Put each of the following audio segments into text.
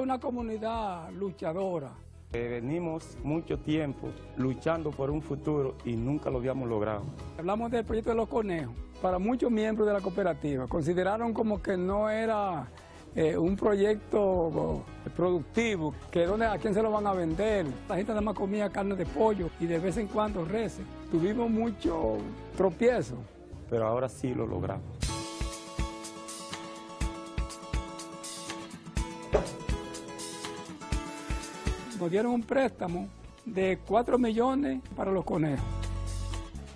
una comunidad luchadora. Eh, venimos mucho tiempo luchando por un futuro y nunca lo habíamos logrado. Hablamos del proyecto de los conejos. Para muchos miembros de la cooperativa consideraron como que no era eh, un proyecto eh, productivo, que a quién se lo van a vender. La gente nada más comía carne de pollo y de vez en cuando reces. Tuvimos mucho tropiezo. Pero ahora sí lo logramos. nos dieron un préstamo de 4 millones para los conejos.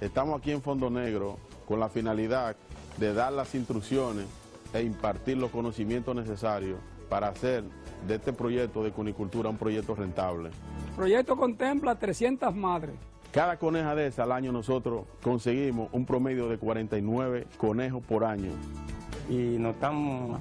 Estamos aquí en Fondo Negro con la finalidad de dar las instrucciones e impartir los conocimientos necesarios para hacer de este proyecto de cunicultura un proyecto rentable. El proyecto contempla 300 madres. Cada coneja de esa al año nosotros conseguimos un promedio de 49 conejos por año y nos están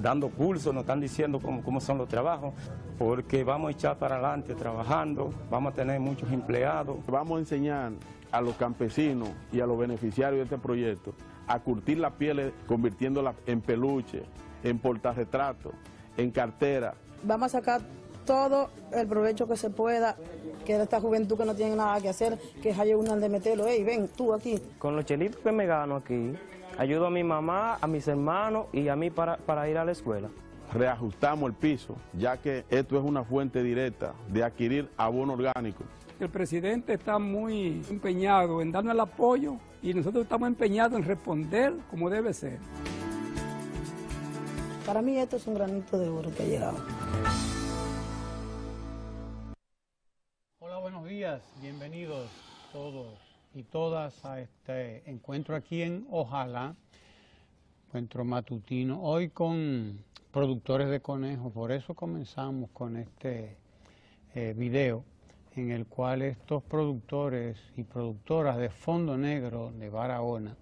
dando cursos, nos están diciendo cómo, son los trabajos, porque vamos a echar para adelante trabajando, vamos a tener muchos empleados. Vamos a enseñar a los campesinos y a los beneficiarios de este proyecto a curtir las pieles convirtiéndola en peluche, en portarretrato, en cartera. Vamos a sacar todo el provecho que se pueda, que de esta juventud que no tiene nada que hacer, que haya una de meterlo, hey, ven, tú aquí. Con los chelitos que me gano aquí, Ayudo a mi mamá, a mis hermanos y a mí para, para ir a la escuela. Reajustamos el piso, ya que esto es una fuente directa de adquirir abono orgánico. El presidente está muy empeñado en darnos el apoyo y nosotros estamos empeñados en responder como debe ser. Para mí esto es un granito de oro que ha llegado. Hola, buenos días, bienvenidos todos y todas a este encuentro aquí en Ojalá, encuentro matutino, hoy con productores de Conejo. por eso comenzamos con este eh, video en el cual estos productores y productoras de Fondo Negro de Barahona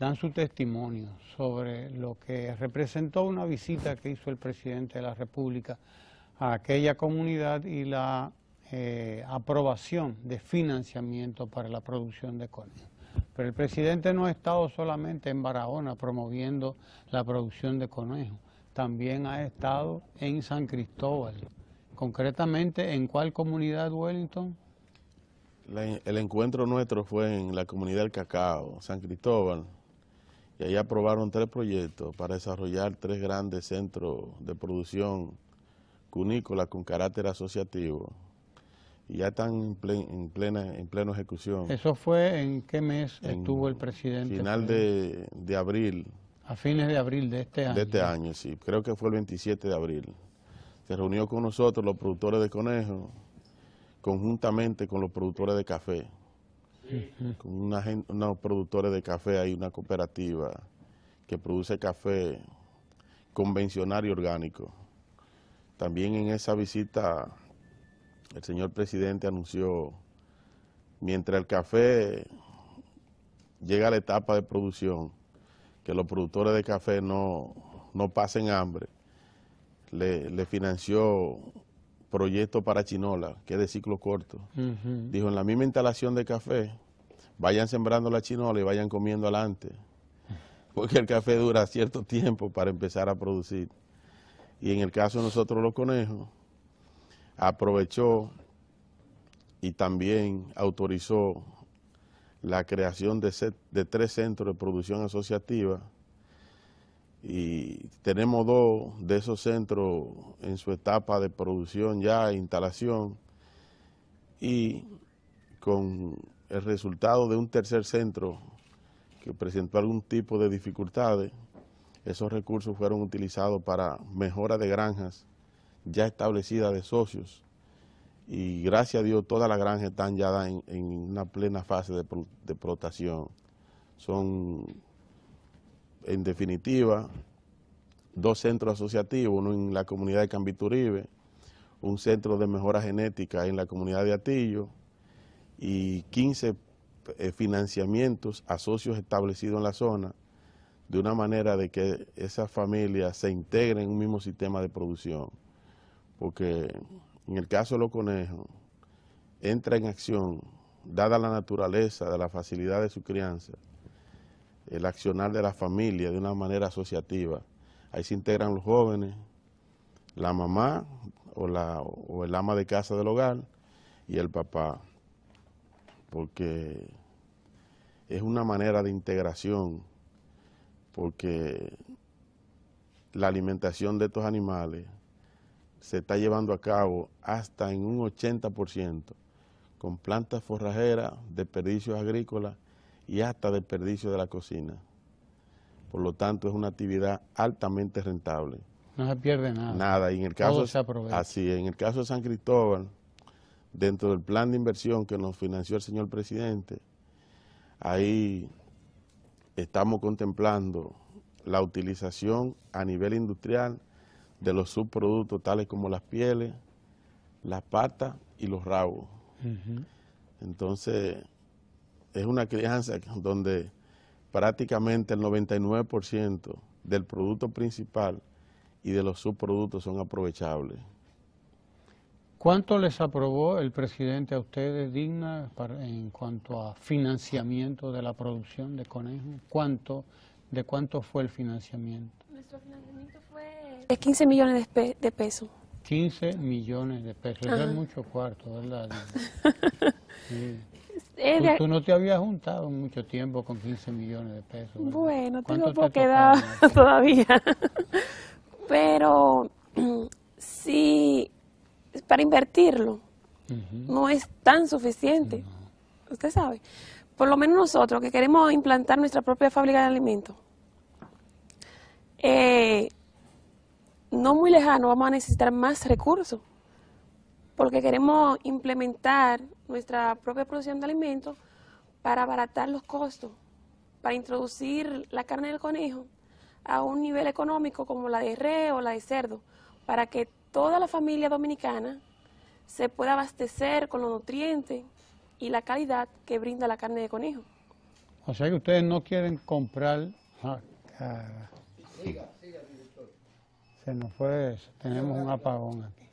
dan su testimonio sobre lo que representó una visita que hizo el presidente de la República a aquella comunidad y la eh, aprobación de financiamiento para la producción de conejos, Pero el presidente no ha estado solamente en Barahona promoviendo la producción de conejos, también ha estado en San Cristóbal. Concretamente, ¿en cuál comunidad, Wellington? el encuentro nuestro fue en la comunidad del cacao, San Cristóbal, y ahí aprobaron tres proyectos para desarrollar tres grandes centros de producción cunícola con carácter asociativo y ya están en, plena en pleno ejecución. ¿Eso fue en qué mes estuvo el presidente? Final de, de, abril. A fines de abril de este año. De este año, sí. Creo que fue el 27 de abril. Se reunió con nosotros, los productores de conejo, conjuntamente con los productores de café. Sí. Con una, unos productores de café, hay una cooperativa que produce café convencional y orgánico. También en esa visita el señor presidente anunció, mientras el café llega a la etapa de producción, que los productores de café no, no pasen hambre, le, financió proyecto para chinola, que es de ciclo corto. Dijo, en la misma instalación de café, vayan sembrando la chinola y vayan comiendo adelante, porque el café dura cierto tiempo para empezar a producir. Y en el caso de nosotros los conejos, aprovechó y también autorizó la creación de, tres centros de producción asociativa y tenemos dos de esos centros en su etapa de producción ya, instalación, y con el resultado de un tercer centro que presentó algún tipo de dificultades, esos recursos fueron utilizados para mejora de granjas ya establecida de socios y gracias a Dios todas las granjas están ya en, una plena fase de, de Son, en definitiva, dos centros asociativos, uno en la comunidad de Cambituribe, un centro de mejora genética en la comunidad de Atillo y 15 eh, financiamientos a socios establecidos en la zona, de una manera de que esas familias se integren en un mismo sistema de producción porque en el caso de los conejos, entra en acción, dada la naturaleza de la facilidad de su crianza, el accionar de la familia de una manera asociativa. Ahí se integran los jóvenes, la mamá o, o el ama de casa del hogar y el papá, porque es una manera de integración, porque la alimentación de estos animales se está llevando a cabo hasta en un 80%, con plantas forrajeras, desperdicios agrícolas y hasta desperdicios de la cocina. Por lo tanto, es una actividad altamente rentable. No se pierde nada. Nada. Y en el caso, Así, en el caso de San Cristóbal, dentro del plan de inversión que nos financió el señor presidente, ahí estamos contemplando la utilización a nivel industrial de los subproductos tales como las pieles, las patas y los rabos. Entonces, es una crianza donde prácticamente el 99% del producto principal y de los subproductos son aprovechables. ¿Cuánto les aprobó el presidente a ustedes, Digna, en cuanto a financiamiento de la producción de conejos? ¿Cuánto ¿De cuánto fue el financiamiento? Nuestro financiamiento fue de 15 millones de, pesos. 15 millones de pesos, es mucho cuarto, ¿verdad? tú no te habías juntado mucho tiempo con 15 millones de pesos. Bueno, tengo te todavía. Pero sí, para invertirlo no es tan suficiente. Usted sabe. Por lo menos nosotros que queremos implantar nuestra propia fábrica de alimentos, eh, no muy lejano vamos a necesitar más recursos porque queremos implementar nuestra propia producción de alimentos para abaratar los costos, para introducir la carne del conejo a un nivel económico como la de re o la de cerdo, para que toda la familia dominicana se pueda abastecer con los nutrientes y la calidad que brinda la carne de conejo. O sea que ustedes no quieren comprar ah, ah, se nos fue, tenemos un apagón aquí.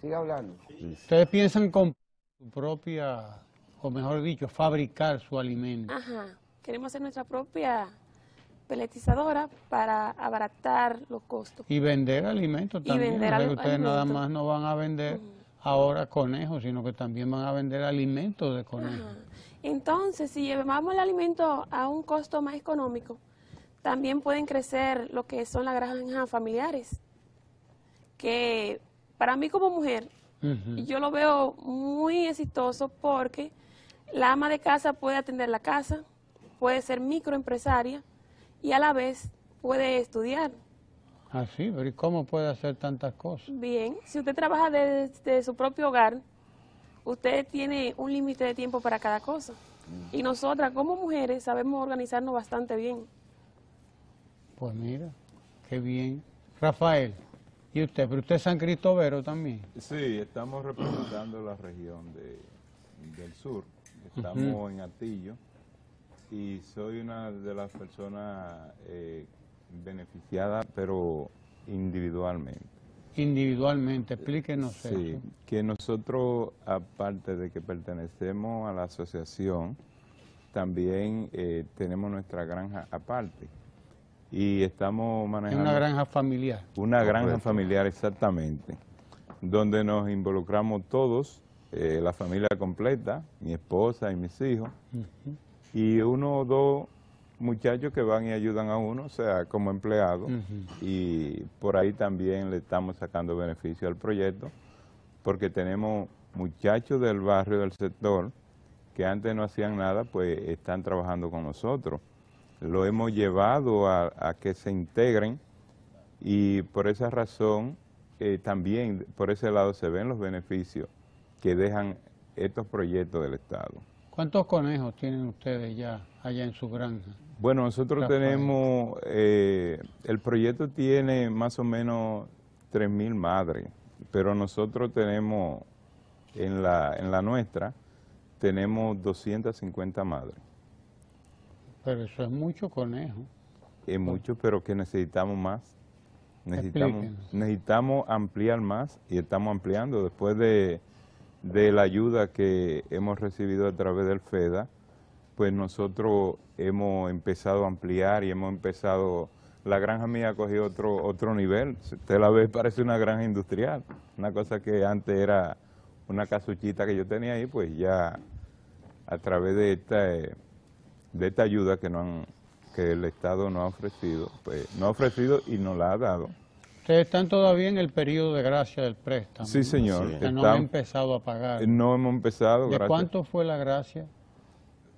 Siga hablando. Ustedes piensan comprar su propia, o mejor dicho, fabricar su alimento. Ajá, queremos hacer nuestra propia peletizadora para abaratar los costos. Y vender alimentos también. Y ustedes nada más no van a vender ahora conejos, sino que también van a vender alimentos de conejos. Entonces, si llevamos el alimento a un costo más económico, también pueden crecer lo que son las granjas familiares, que para mí como mujer, yo lo veo muy exitoso porque la ama de casa puede atender la casa, puede ser microempresaria y a la vez puede estudiar. Ah, sí, pero ¿y cómo puede hacer tantas cosas? Bien, si usted trabaja desde su propio hogar, usted tiene un límite de tiempo para cada cosa. Mm. Y nosotras como mujeres sabemos organizarnos bastante bien. Pues mira, qué bien. Rafael, ¿y usted? ¿Pero usted es San Cristobero también? Sí, estamos representando la región de, del sur. Estamos en Atillo y soy una de las personas eh, beneficiadas, pero individualmente. Individualmente, explíquenos sí, que nosotros, aparte de que pertenecemos a la asociación, también eh, tenemos nuestra granja aparte y estamos manejando... Una granja familiar. Una granja familiar, exactamente, donde nos involucramos todos, eh, la familia completa, mi esposa y mis hijos, y uno o dos muchachos que van y ayudan a uno, o sea, como empleado, y por ahí también le estamos sacando beneficio al proyecto, porque tenemos muchachos del barrio, del sector, que antes no hacían nada, pues están trabajando con nosotros lo hemos llevado a, que se integren y por esa razón eh, también por ese lado se ven los beneficios que dejan estos proyectos del Estado. ¿Cuántos conejos tienen ustedes ya allá en su granja? Bueno, nosotros tenemos, eh, el proyecto tiene más o menos 3.000 madres, pero nosotros tenemos, en la, en la nuestra, tenemos 250 madres. Pero eso es mucho conejo. Es mucho, pero que necesitamos más. Necesitamos, necesitamos ampliar más y estamos ampliando. Después de, la ayuda que hemos recibido a través del FEDA, pues nosotros hemos empezado a ampliar y hemos empezado... La granja mía ha otro, otro nivel. Usted la ve, parece una granja industrial. Una cosa que antes era una casuchita que yo tenía ahí, pues ya a través de esta... Eh, de esta ayuda que, no han, que el Estado no ha ofrecido, pues, no ha ofrecido y no la ha dado. Ustedes están todavía en el periodo de gracia del préstamo. Sí, señor. no han empezado a pagar. Eh, no hemos empezado. ¿De cuánto fue la gracia?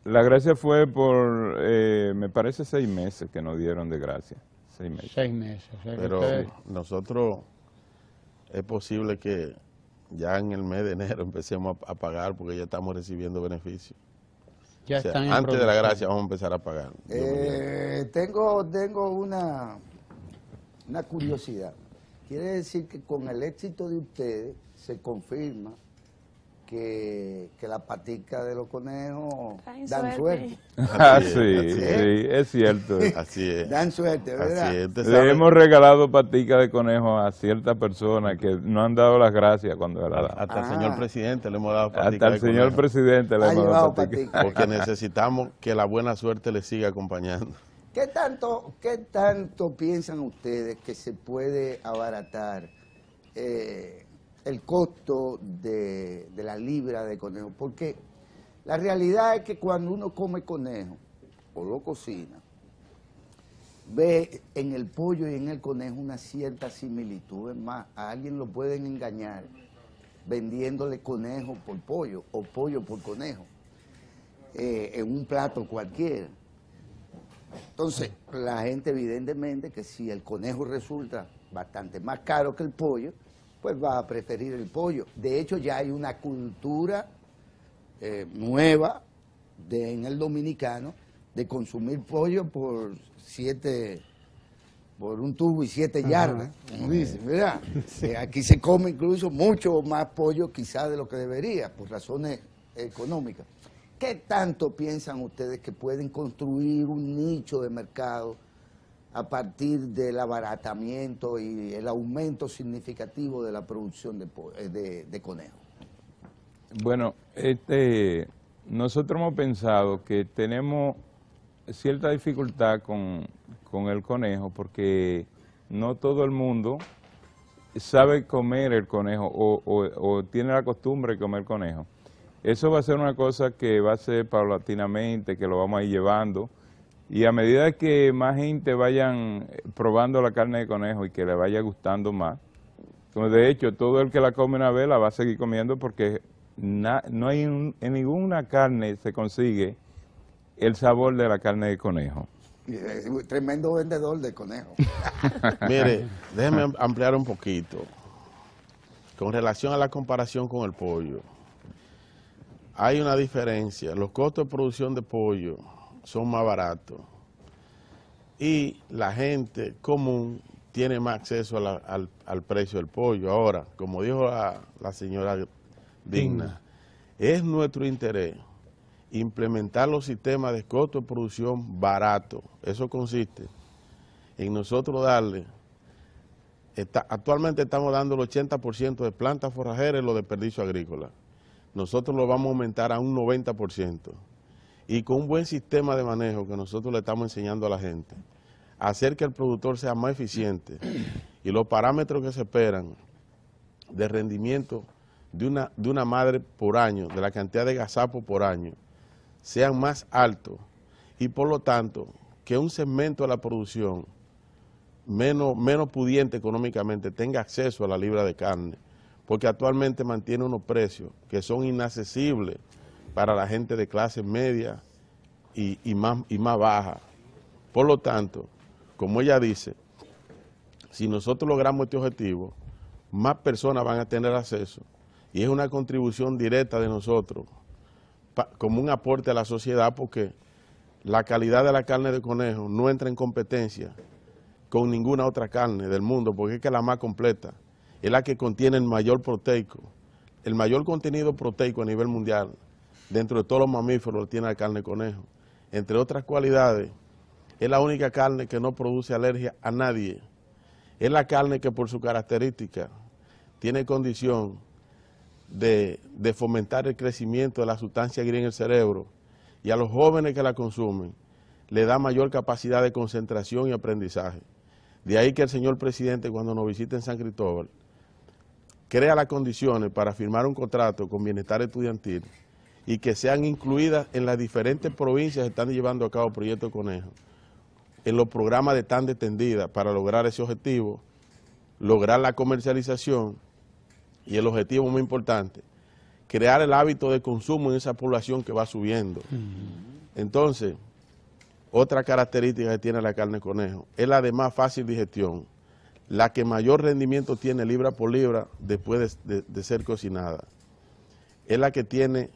La gracia fue por, eh, me parece, seis meses que nos dieron de gracia. Seis meses. Seis meses. Pero nosotros es posible que ya en el mes de enero empecemos a pagar porque ya estamos recibiendo beneficios antes de la gracia vamos a empezar a pagar. Eh, tengo tengo una, una curiosidad. Quiere decir que con el éxito de ustedes se confirma que, que las paticas de los conejos dan suerte. Ah, sí, es, sí, es cierto. Así es. Dan suerte, ¿verdad? Le hemos regalado patica de conejos a ciertas personas que no han dado las gracias cuando la Hasta el ah. señor presidente le hemos dado paticas Hasta el señor presidente le hemos dado paticas. Porque necesitamos que la buena suerte le siga acompañando. ¿Qué tanto, qué tanto piensan ustedes que se puede abaratar eh, el costo de, la libra de conejo, porque la realidad es que cuando uno come conejo o lo cocina, ve en el pollo y en el conejo una cierta similitud, es más, a alguien lo pueden engañar vendiéndole conejo por pollo o pollo por conejo, eh, en un plato cualquiera. Entonces, la gente evidentemente que si el conejo resulta bastante más caro que el pollo, pues va a preferir el pollo. De hecho, ya hay una cultura eh, nueva en el dominicano de consumir pollo por siete por un tubo y siete yardas, eh, aquí se come incluso mucho más pollo quizás de lo que debería, por razones económicas. ¿Qué tanto piensan ustedes que pueden construir un nicho de mercado a partir del abaratamiento y el aumento significativo de la producción de, eh, conejo. Bueno, este, nosotros hemos pensado que tenemos cierta dificultad con, el conejo porque no todo el mundo sabe comer el conejo o, tiene la costumbre de comer conejo. Eso va a ser una cosa que va a ser paulatinamente, que lo vamos a ir llevando. Y a medida que más gente vayan eh, probando la carne de conejo y que le vaya gustando más, pues de hecho todo el que la come una vez la va a seguir comiendo porque no hay en ninguna carne se consigue el sabor de la carne de conejo. Tremendo vendedor de conejo. Mire, déjeme ampliar un poquito. Con relación a la comparación con el pollo, hay una diferencia. Los costos de producción de pollo son más baratos y la gente común tiene más acceso al, precio del pollo. Ahora, como dijo la, señora Digna, es nuestro interés implementar los sistemas de costo de producción barato. Eso consiste en nosotros darle, está, actualmente estamos dando el 80% de plantas forrajeras y los desperdicios agrícolas. Nosotros lo vamos a aumentar a un 90% y con un buen sistema de manejo que nosotros le estamos enseñando a la gente, hacer que el productor sea más eficiente y los parámetros que se esperan de rendimiento de una, de una madre por año, de la cantidad de gazapo por año, sean más altos y por lo tanto que un segmento de la producción menos, menos pudiente económicamente tenga acceso a la libra de carne, porque actualmente mantiene unos precios que son inaccesibles para la gente de clase media y, más, y más baja. Por lo tanto, como ella dice, si nosotros logramos este objetivo, más personas van a tener acceso y es una contribución directa de nosotros como un aporte a la sociedad porque la calidad de la carne de conejo no entra en competencia con ninguna otra carne del mundo porque es que es la más completa, es la que contiene el mayor proteico, el mayor contenido proteico a nivel mundial dentro de todos los mamíferos tiene la carne conejo. Entre otras cualidades, es la única carne que no produce alergia a nadie. Es la carne que por su característica tiene condición de, fomentar el crecimiento de la sustancia gris en el cerebro y a los jóvenes que la consumen le da mayor capacidad de concentración y aprendizaje. De ahí que el señor presidente cuando nos visite en San Cristóbal crea las condiciones para firmar un contrato con Bienestar Estudiantil y que sean incluidas en las diferentes provincias que están llevando a cabo Proyecto Conejo, en los programas de tan tendida para lograr ese objetivo, lograr la comercialización y el objetivo muy importante, crear el hábito de consumo en esa población que va subiendo. Entonces, otra característica que tiene la carne de conejo es la de más fácil digestión, la que mayor rendimiento tiene libra por libra después de ser cocinada. Es la que tiene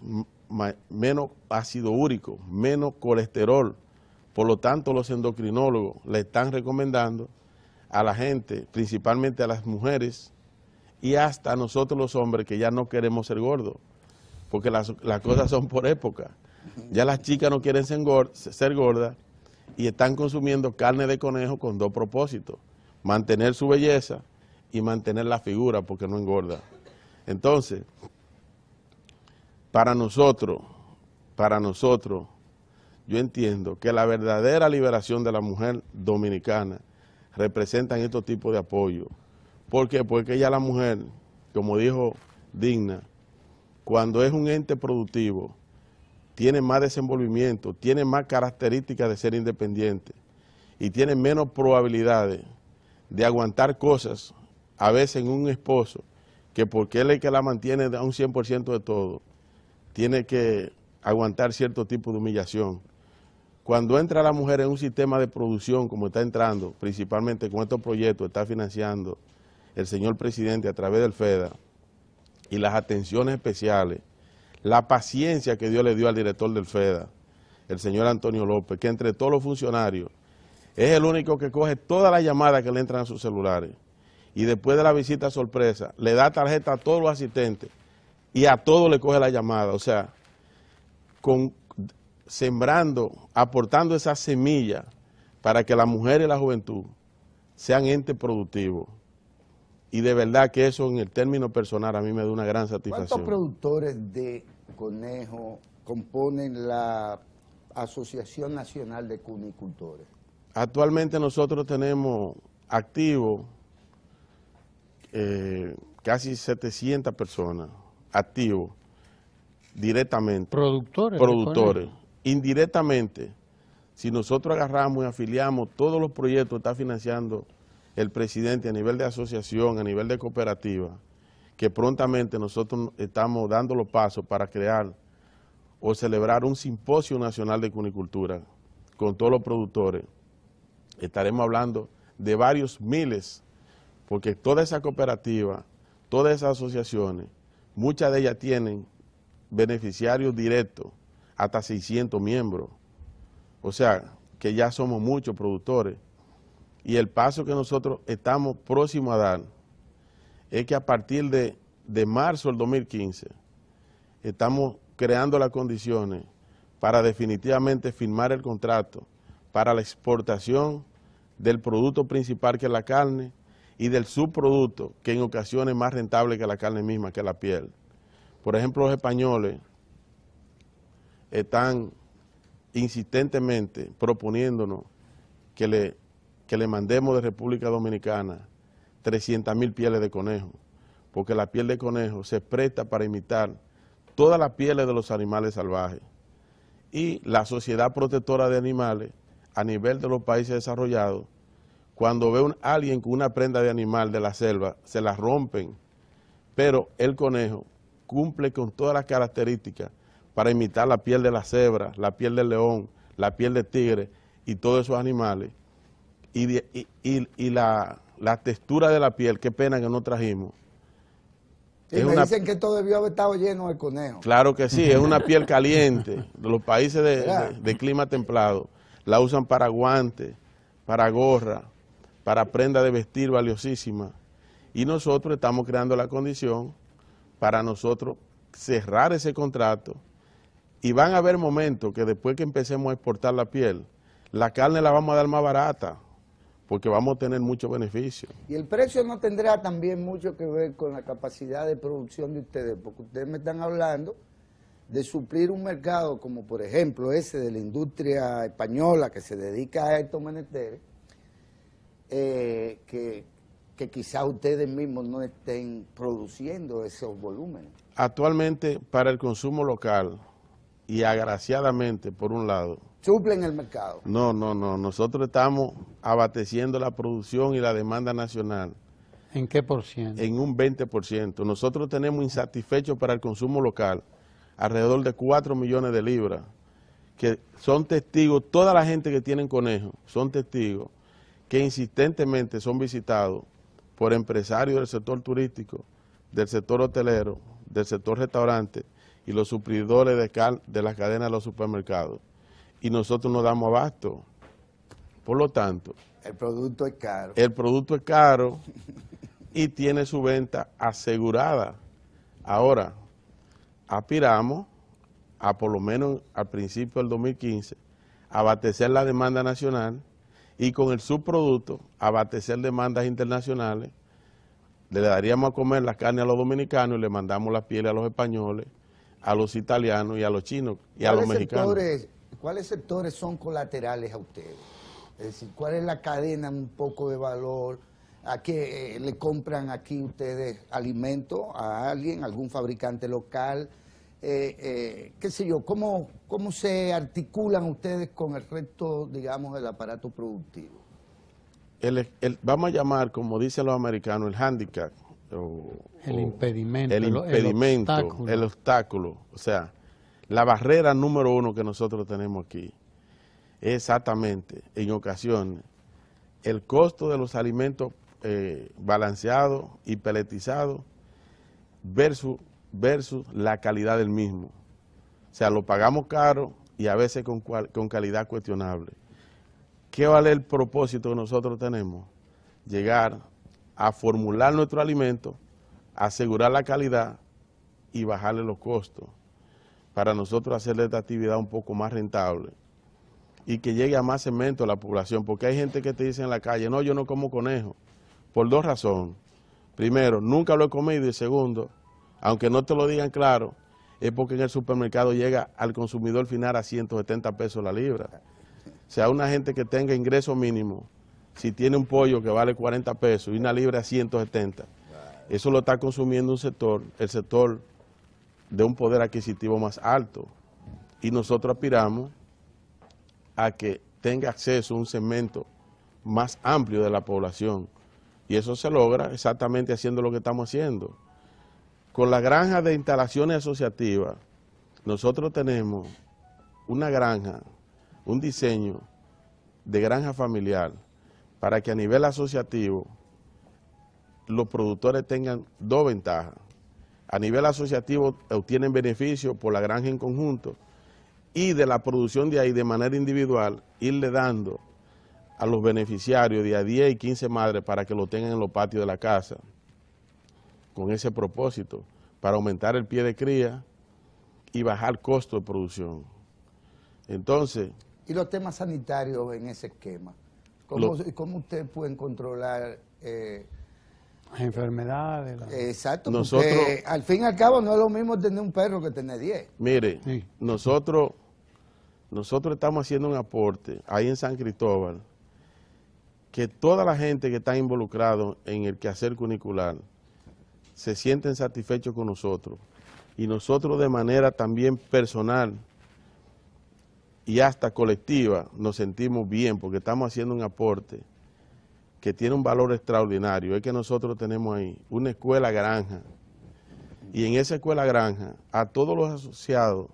menos ácido úrico, menos colesterol. Por lo tanto, los endocrinólogos le están recomendando a la gente, principalmente a las mujeres y hasta a nosotros los hombres que ya no queremos ser gordos, porque las, cosas son por época. Ya las chicas no quieren ser, ser gordas y están consumiendo carne de conejo con dos propósitos, mantener su belleza y mantener la figura porque no engorda. Entonces, para nosotros, para nosotros, yo entiendo que la verdadera liberación de la mujer dominicana representa en estos tipos de apoyo. ¿Por qué? Porque ya la mujer, como dijo Digna, cuando es un ente productivo, tiene más desenvolvimiento, tiene más características de ser independiente y tiene menos probabilidades de aguantar cosas, a veces en un esposo, que porque él es el que la mantiene a un 100% de todo, tiene que aguantar cierto tipo de humillación. Cuando entra la mujer en un sistema de producción como está entrando, principalmente con estos proyectos, está financiando el señor presidente a través del FEDA y las atenciones especiales, la paciencia que Dios le dio al director del FEDA, el señor Antonio López, que entre todos los funcionarios es el único que coge todas las llamadas que le entran a sus celulares y después de la visita sorpresa le da tarjeta a todos los asistentes y a todo le coge la llamada. O sea, sembrando, aportando esa semilla para que la mujer y la juventud sean entes productivos. Y de verdad que eso en el término personal a mí me da una gran satisfacción. ¿Cuántos productores de conejo componen la Asociación Nacional de Cunicultores? Actualmente nosotros tenemos activos eh, casi 700 personas activos directamente. Productores. Productores. Indirectamente, si nosotros agarramos y afiliamos todos los proyectos que está financiando el presidente a nivel de asociación, a nivel de cooperativa, que prontamente nosotros estamos dando los pasos para crear o celebrar un simposio nacional de cunicultura con todos los productores. Estaremos hablando de varios miles, porque toda esa cooperativa, todas esas asociaciones Muchas de ellas tienen beneficiarios directos, hasta 600 miembros. O sea, que ya somos muchos productores. Y el paso que nosotros estamos próximos a dar es que a partir de, de marzo del 2015 estamos creando las condiciones para definitivamente firmar el contrato para la exportación del producto principal que es la carne y del subproducto, que en ocasiones es más rentable que la carne misma, que la piel. Por ejemplo, los españoles están insistentemente proponiéndonos que le, le mandemos de República Dominicana 300.000 mil pieles de conejo, porque la piel de conejo se presta para imitar todas las pieles de los animales salvajes. Y la Sociedad Protectora de Animales, a nivel de los países desarrollados, cuando ve a alguien con una prenda de animal de la selva, se la rompen. Pero el conejo cumple con todas las características para imitar la piel de la cebra, la piel del león, la piel de tigre y todos esos animales. Y, la, textura de la piel, qué pena que no trajimos. Y me dicen que todo debió haber estado lleno de conejo. Claro que sí, es una piel caliente. Los países de, clima templado la usan para guantes, para gorras para prenda de vestir valiosísima. Y nosotros estamos creando la condición para nosotros cerrar ese contrato. Y van a haber momentos que después que empecemos a exportar la piel, la carne la vamos a dar más barata, porque vamos a tener mucho beneficio. Y el precio no tendrá también mucho que ver con la capacidad de producción de ustedes, porque ustedes me están hablando de suplir un mercado como por ejemplo ese de la industria española que se dedica a estos menesteres, eh, que, que quizá ustedes mismos no estén produciendo esos volúmenes. Actualmente, para el consumo local, y agraciadamente, por un lado. ¿Suplen el mercado? No, no, no. Nosotros estamos abateciendo la producción y la demanda nacional. ¿En qué por ciento? En un 20%. Nosotros tenemos insatisfechos para el consumo local alrededor de 4 millones de libras, que son testigos, toda la gente que tienen conejos son testigos que insistentemente son visitados por empresarios del sector turístico, del sector hotelero, del sector restaurante y los suplidores de, de las cadenas de los supermercados. Y nosotros no damos abasto. Por lo tanto... El producto es caro. El producto es caro y tiene su venta asegurada. Ahora, aspiramos a por lo menos al principio del 2015 abastecer la demanda nacional y con el subproducto abastecer demandas internacionales. Le daríamos a comer la carne a los dominicanos y le mandamos la piel a los españoles, a los italianos y a los chinos y a los mexicanos. Sectores, ¿Cuáles sectores son colaterales a ustedes? Es decir, ¿cuál es la cadena un poco de valor? ¿A qué eh, le compran aquí ustedes alimento a alguien, algún fabricante local? Eh, eh, qué sé yo, ¿cómo, ¿cómo se articulan ustedes con el resto, digamos, del aparato productivo? vamos a llamar, como dicen los americanos, el handicap. el impedimento. El impedimento, el obstáculo. O sea, la barrera número uno que nosotros tenemos aquí exactamente, en ocasiones, el costo de los alimentos eh, balanceados y peletizados versus versus la calidad del mismo. O sea, lo pagamos caro y a veces con, con calidad cuestionable. ¿Qué vale el propósito que nosotros tenemos? Llegar a formular nuestro alimento, asegurar la calidad y bajarle los costos para nosotros hacerle esta actividad un poco más rentable y que llegue a más cemento a la población, porque hay gente que te dice en la calle, no, yo no como conejo, por dos razones. Primero, nunca lo he comido y segundo, aunque no te lo digan claro, es porque en el supermercado llega al consumidor final a 170 pesos la libra. O sea, una gente que tenga ingreso mínimo, si tiene un pollo que vale 40 pesos y una libra a 170, eso lo está consumiendo un sector, el sector de un poder adquisitivo más alto. Y nosotros aspiramos a que tenga acceso a un segmento más amplio de la población. Y eso se logra exactamente haciendo lo que estamos haciendo. Con la granja de instalaciones asociativas, nosotros tenemos una granja, un diseño de granja familiar para que a nivel asociativo los productores tengan dos ventajas. A nivel asociativo obtienen beneficios por la granja en conjunto y de la producción de ahí de manera individual irle dando a los beneficiarios de a 10 y 15 madres para que lo tengan en los patios de la casa con ese propósito, para aumentar el pie de cría y bajar costo de producción. Entonces... ¿Y los temas sanitarios en ese esquema? ¿Cómo, ustedes pueden controlar... Eh, las enfermedades. Exacto. Nosotros, porque, al fin y al cabo no es lo mismo tener un perro que tener 10. Mire, nosotros, nosotros estamos haciendo un aporte ahí en San Cristóbal que toda la gente que está involucrada en el quehacer cunicular se sienten satisfechos con nosotros. Y nosotros de manera también personal y hasta colectiva nos sentimos bien porque estamos haciendo un aporte que tiene un valor extraordinario. Es que nosotros tenemos ahí una escuela granja. Y en esa escuela granja, a todos los asociados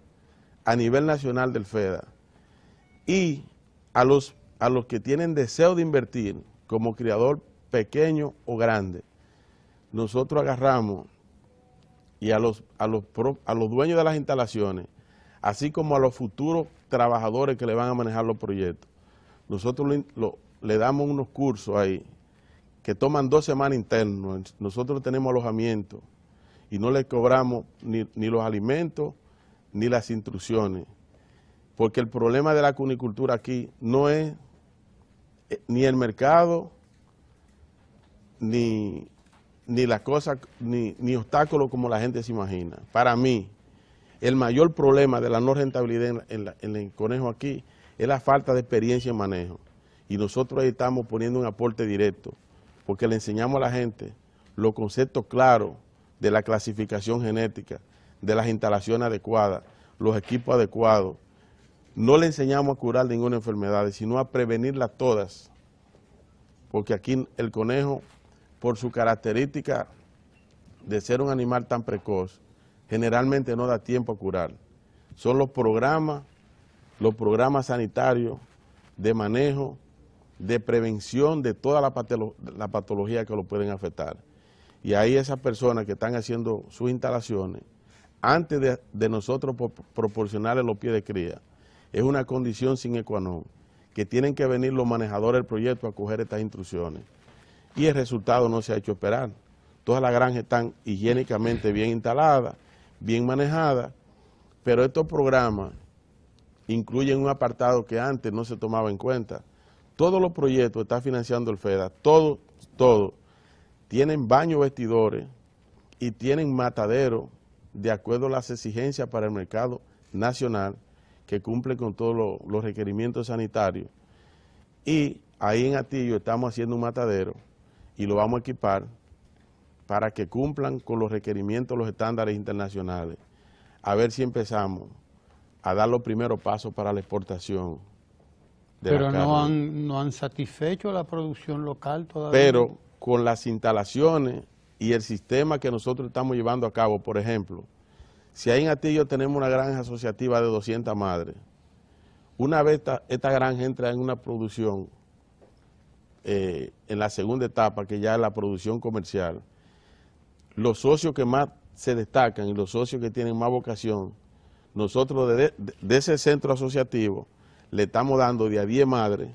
a nivel nacional del FEDA y a los, a los que tienen deseo de invertir como criador pequeño o grande, nosotros agarramos y a los, a los, a los dueños de las instalaciones, así como a los futuros trabajadores que le van a manejar los proyectos, nosotros le, damos unos cursos ahí que toman dos semanas internos. Nosotros tenemos alojamiento y no le cobramos ni, ni los alimentos ni las instrucciones, porque el problema de la cunicultura aquí no es eh, ni el mercado, ni ni obstáculos ni, obstáculo como la gente se imagina. Para mí, el mayor problema de la no rentabilidad en, el conejo aquí es la falta de experiencia en manejo. Y nosotros ahí estamos poniendo un aporte directo, porque le enseñamos a la gente los conceptos claros de la clasificación genética, de las instalaciones adecuadas, los equipos adecuados. No le enseñamos a curar ninguna enfermedad, sino a prevenirlas todas, porque aquí el conejo por su característica de ser un animal tan precoz, generalmente no da tiempo a curar. Son los programas, los programas sanitarios de manejo, de prevención de toda la, patología que lo pueden afectar. Y ahí esas personas que están haciendo sus instalaciones, antes de, nosotros proporcionarles los pies de cría, es una condición sin ecuanón, que tienen que venir los manejadores del proyecto a coger estas instrucciones y el resultado no se ha hecho esperar. Todas las granjas están higiénicamente bien instaladas, bien manejadas, pero estos programas incluyen un apartado que antes no se tomaba en cuenta. Todos los proyectos está financiando el FEDA, todos, todos, tienen baños vestidores y tienen matadero de acuerdo a las exigencias para el mercado nacional que cumple con todos los requerimientos sanitarios. Y ahí en Atillo estamos haciendo un matadero y lo vamos a equipar para que cumplan con los requerimientos, los estándares internacionales. A ver si empezamos a dar los primeros pasos para la exportación. De Pero la no, han, no han satisfecho la producción local todavía. Pero con las instalaciones y el sistema que nosotros estamos llevando a cabo, por ejemplo, si ahí en Atillo tenemos una granja asociativa de 200 madres, una vez esta granja entra en una producción eh, en la segunda etapa, que ya es la producción comercial, los socios que más se destacan y los socios que tienen más vocación, nosotros de ese centro asociativo le estamos dando de a 10 madres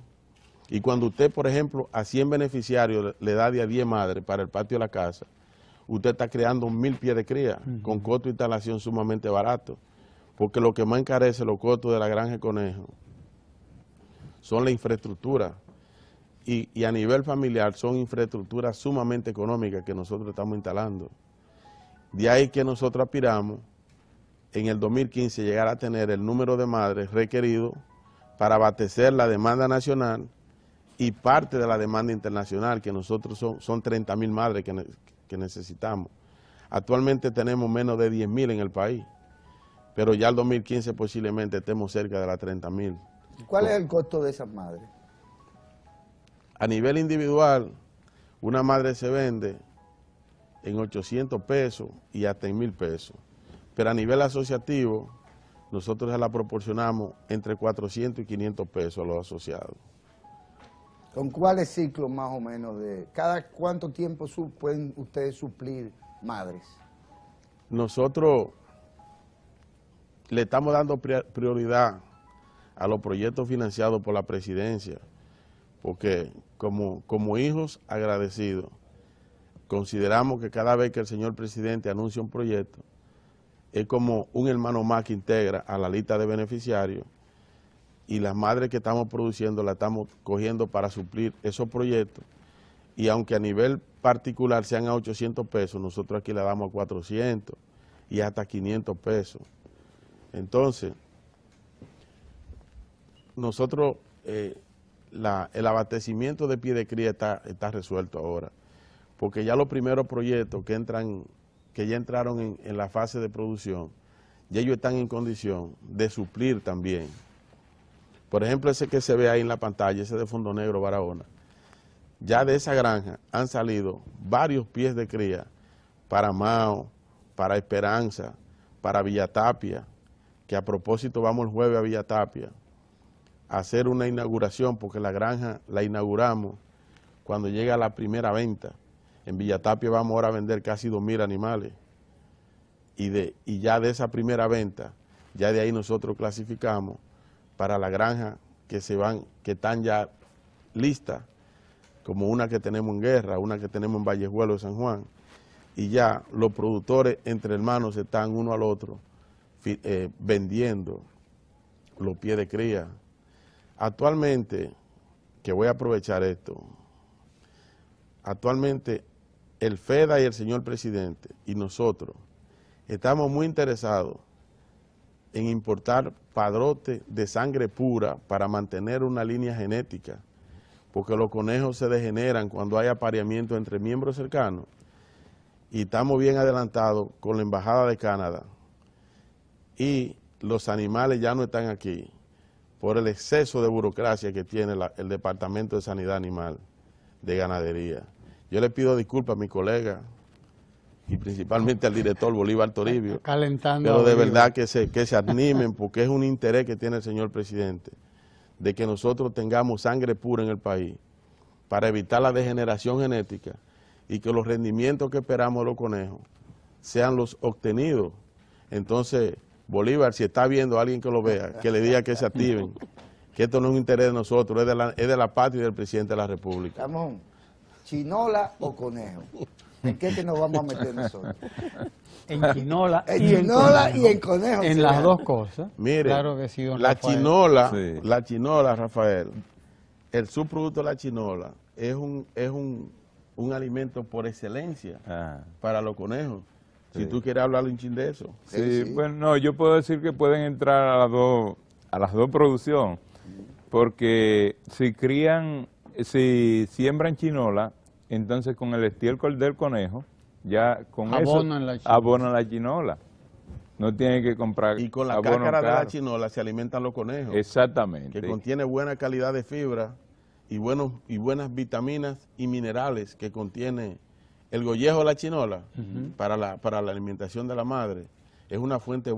y cuando usted, por ejemplo, a 100 beneficiarios le da de a 10 madres para el patio de la casa, usted está creando mil pies de cría con costo de instalación sumamente barato, porque lo que más encarece los costos de la granja de conejo son la infraestructura, y, a nivel familiar son infraestructuras sumamente económicas que nosotros estamos instalando. De ahí que nosotros aspiramos en el 2015 llegar a tener el número de madres requerido para abastecer la demanda nacional y parte de la demanda internacional, que nosotros son, son 30 mil madres que, necesitamos. Actualmente tenemos menos de 10 mil en el país, pero ya el 2015 posiblemente estemos cerca de las 30 mil. ¿Cuál es el costo de esas madres? A nivel individual, una madre se vende en 800 pesos y hasta en 1000 pesos. Pero a nivel asociativo, nosotros la proporcionamos entre 400 y 500 pesos a los asociados. ¿Con cuáles ciclos más o menos? de ¿Cada cuánto tiempo pueden ustedes suplir madres? Nosotros le estamos dando prioridad a los proyectos financiados por la presidencia porque como, como hijos agradecidos, consideramos que cada vez que el señor presidente anuncia un proyecto, es como un hermano más que integra a la lista de beneficiarios y las madres que estamos produciendo las estamos cogiendo para suplir esos proyectos y aunque a nivel particular sean a 800 pesos, nosotros aquí le damos a 400 y hasta 500 pesos. Entonces, nosotros eh, el abastecimiento de pie de cría está, resuelto ahora, porque ya los primeros proyectos que entran, que ya entraron en, en la fase de producción, ya ellos están en condición de suplir también. Por ejemplo, ese que se ve ahí en la pantalla, ese de Fondo Negro, Barahona, ya de esa granja han salido varios pies de cría para Mao, para Esperanza, para Villatapia, que a propósito vamos el jueves a Villatapia, hacer una inauguración, porque la granja la inauguramos cuando llega la primera venta. En Villatapia vamos ahora a vender casi 2.000 animales. Y, de, y ya de esa primera venta, ya de ahí nosotros clasificamos para la granja que se van, que están ya listas, como una que tenemos en Guerra, una que tenemos en Vallejuelo de San Juan, y ya los productores entre hermanos están uno al otro eh, vendiendo los pies de cría, Actualmente, que voy a aprovechar esto, actualmente el FEDA y el señor presidente y nosotros estamos muy interesados en importar padrote de sangre pura para mantener una línea genética, porque los conejos se degeneran cuando hay apareamiento entre miembros cercanos y estamos bien adelantados con la Embajada de Canadá y los animales ya no están aquí por el exceso de burocracia que tiene el Departamento de Sanidad Animal de Ganadería. Yo le pido disculpas a mi colega y principalmente al director Bolívar Toribio, Calentando pero de verdad que se, que se animen porque es un interés que tiene el señor presidente de que nosotros tengamos sangre pura en el país para evitar la degeneración genética y que los rendimientos que esperamos de los conejos sean los obtenidos. Entonces, Bolívar, si está viendo a alguien que lo vea, que le diga que se activen, que esto no es un interés de nosotros, es de la, patria y del presidente de la República. Ramón, chinola o conejo, ¿en qué nos vamos a meter nosotros? En chinola, y, chinola en conejo. En las dos cosas. Mire, la chinola, la chinola, Rafael, el subproducto de la chinola es un, es un, alimento por excelencia ah. para los conejos. Si tú quieres hablar un chin de eso. Sí, bueno, yo puedo decir que pueden entrar a las dos, a las dos producciones, porque si crían, si siembran chinola, entonces con el estiércol del conejo, ya con abonan eso la abonan la chinola. No tienen que comprar Y con la cáscara de la chinola se alimentan los conejos. Exactamente. Que contiene buena calidad de fibra y, buenos, y buenas vitaminas y minerales que contiene el gollejo la chinola, para, la, para la alimentación de la madre, es una fuente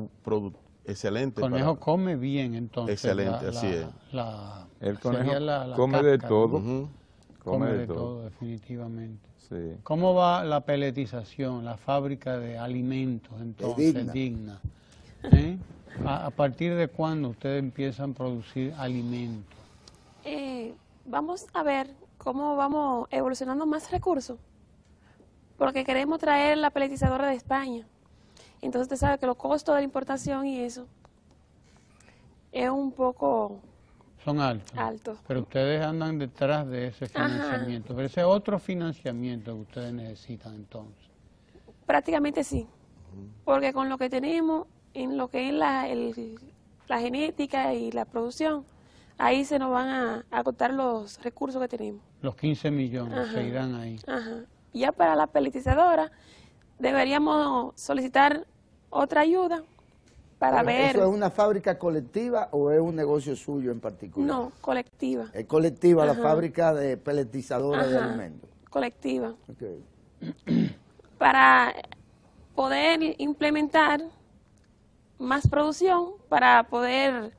excelente. El conejo come bien entonces. Excelente, así es. el conejo come de todo. Come, de, todo. definitivamente. ¿Cómo va la peletización, la fábrica de alimentos entonces digna? ¿Eh? ¿A, partir de cuándo ustedes empiezan a producir alimentos? Eh, vamos a ver cómo vamos evolucionando más recursos porque queremos traer la peletizadora de España. Entonces usted sabe que los costos de la importación y eso es un poco... Son altos. Altos. Pero ustedes andan detrás de ese financiamiento. Pero ese otro financiamiento que ustedes necesitan entonces. Prácticamente sí. Porque con lo que tenemos, en lo que es la, genética y la producción, ahí se nos van a agotar los recursos que tenemos. Los 15 millones se irán ahí. Ajá. Ya para la peletizadora deberíamos solicitar otra ayuda para ver... ¿Eso es una fábrica colectiva o es un negocio suyo en particular? No, colectiva. Es colectiva la fábrica de peletizadora de alimentos. Colectiva. Para poder implementar más producción, para poder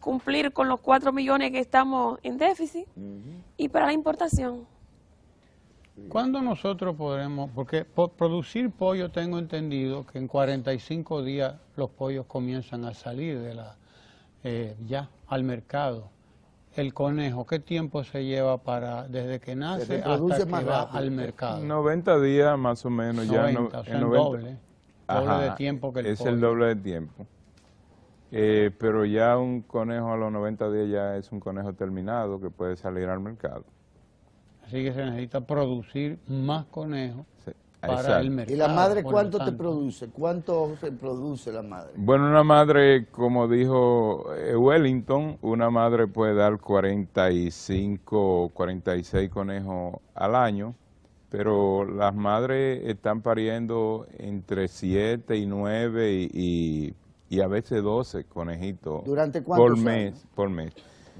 cumplir con los 4 millones que estamos en déficit y para la importación. ¿Cuándo nosotros podremos, porque producir pollo tengo entendido que en 45 días los pollos comienzan a salir de la, eh, ya al mercado? El conejo, ¿qué tiempo se lleva para desde que nace hasta que va al mercado? 90 días más o menos. ya no, doble. de tiempo que el Es el doble de tiempo. Eh, pero ya un conejo a los 90 días ya es un conejo terminado que puede salir al mercado. Así que se necesita producir más conejos para el mercado. ¿Y la madre cuánto te produce? ¿Cuánto se produce la madre? Bueno, una madre, como dijo eh, Wellington, una madre puede dar 45 46 conejos al año, pero las madres están pariendo entre 7 y 9 y, a veces 12 conejitos ¿Durante por mes, Por mes.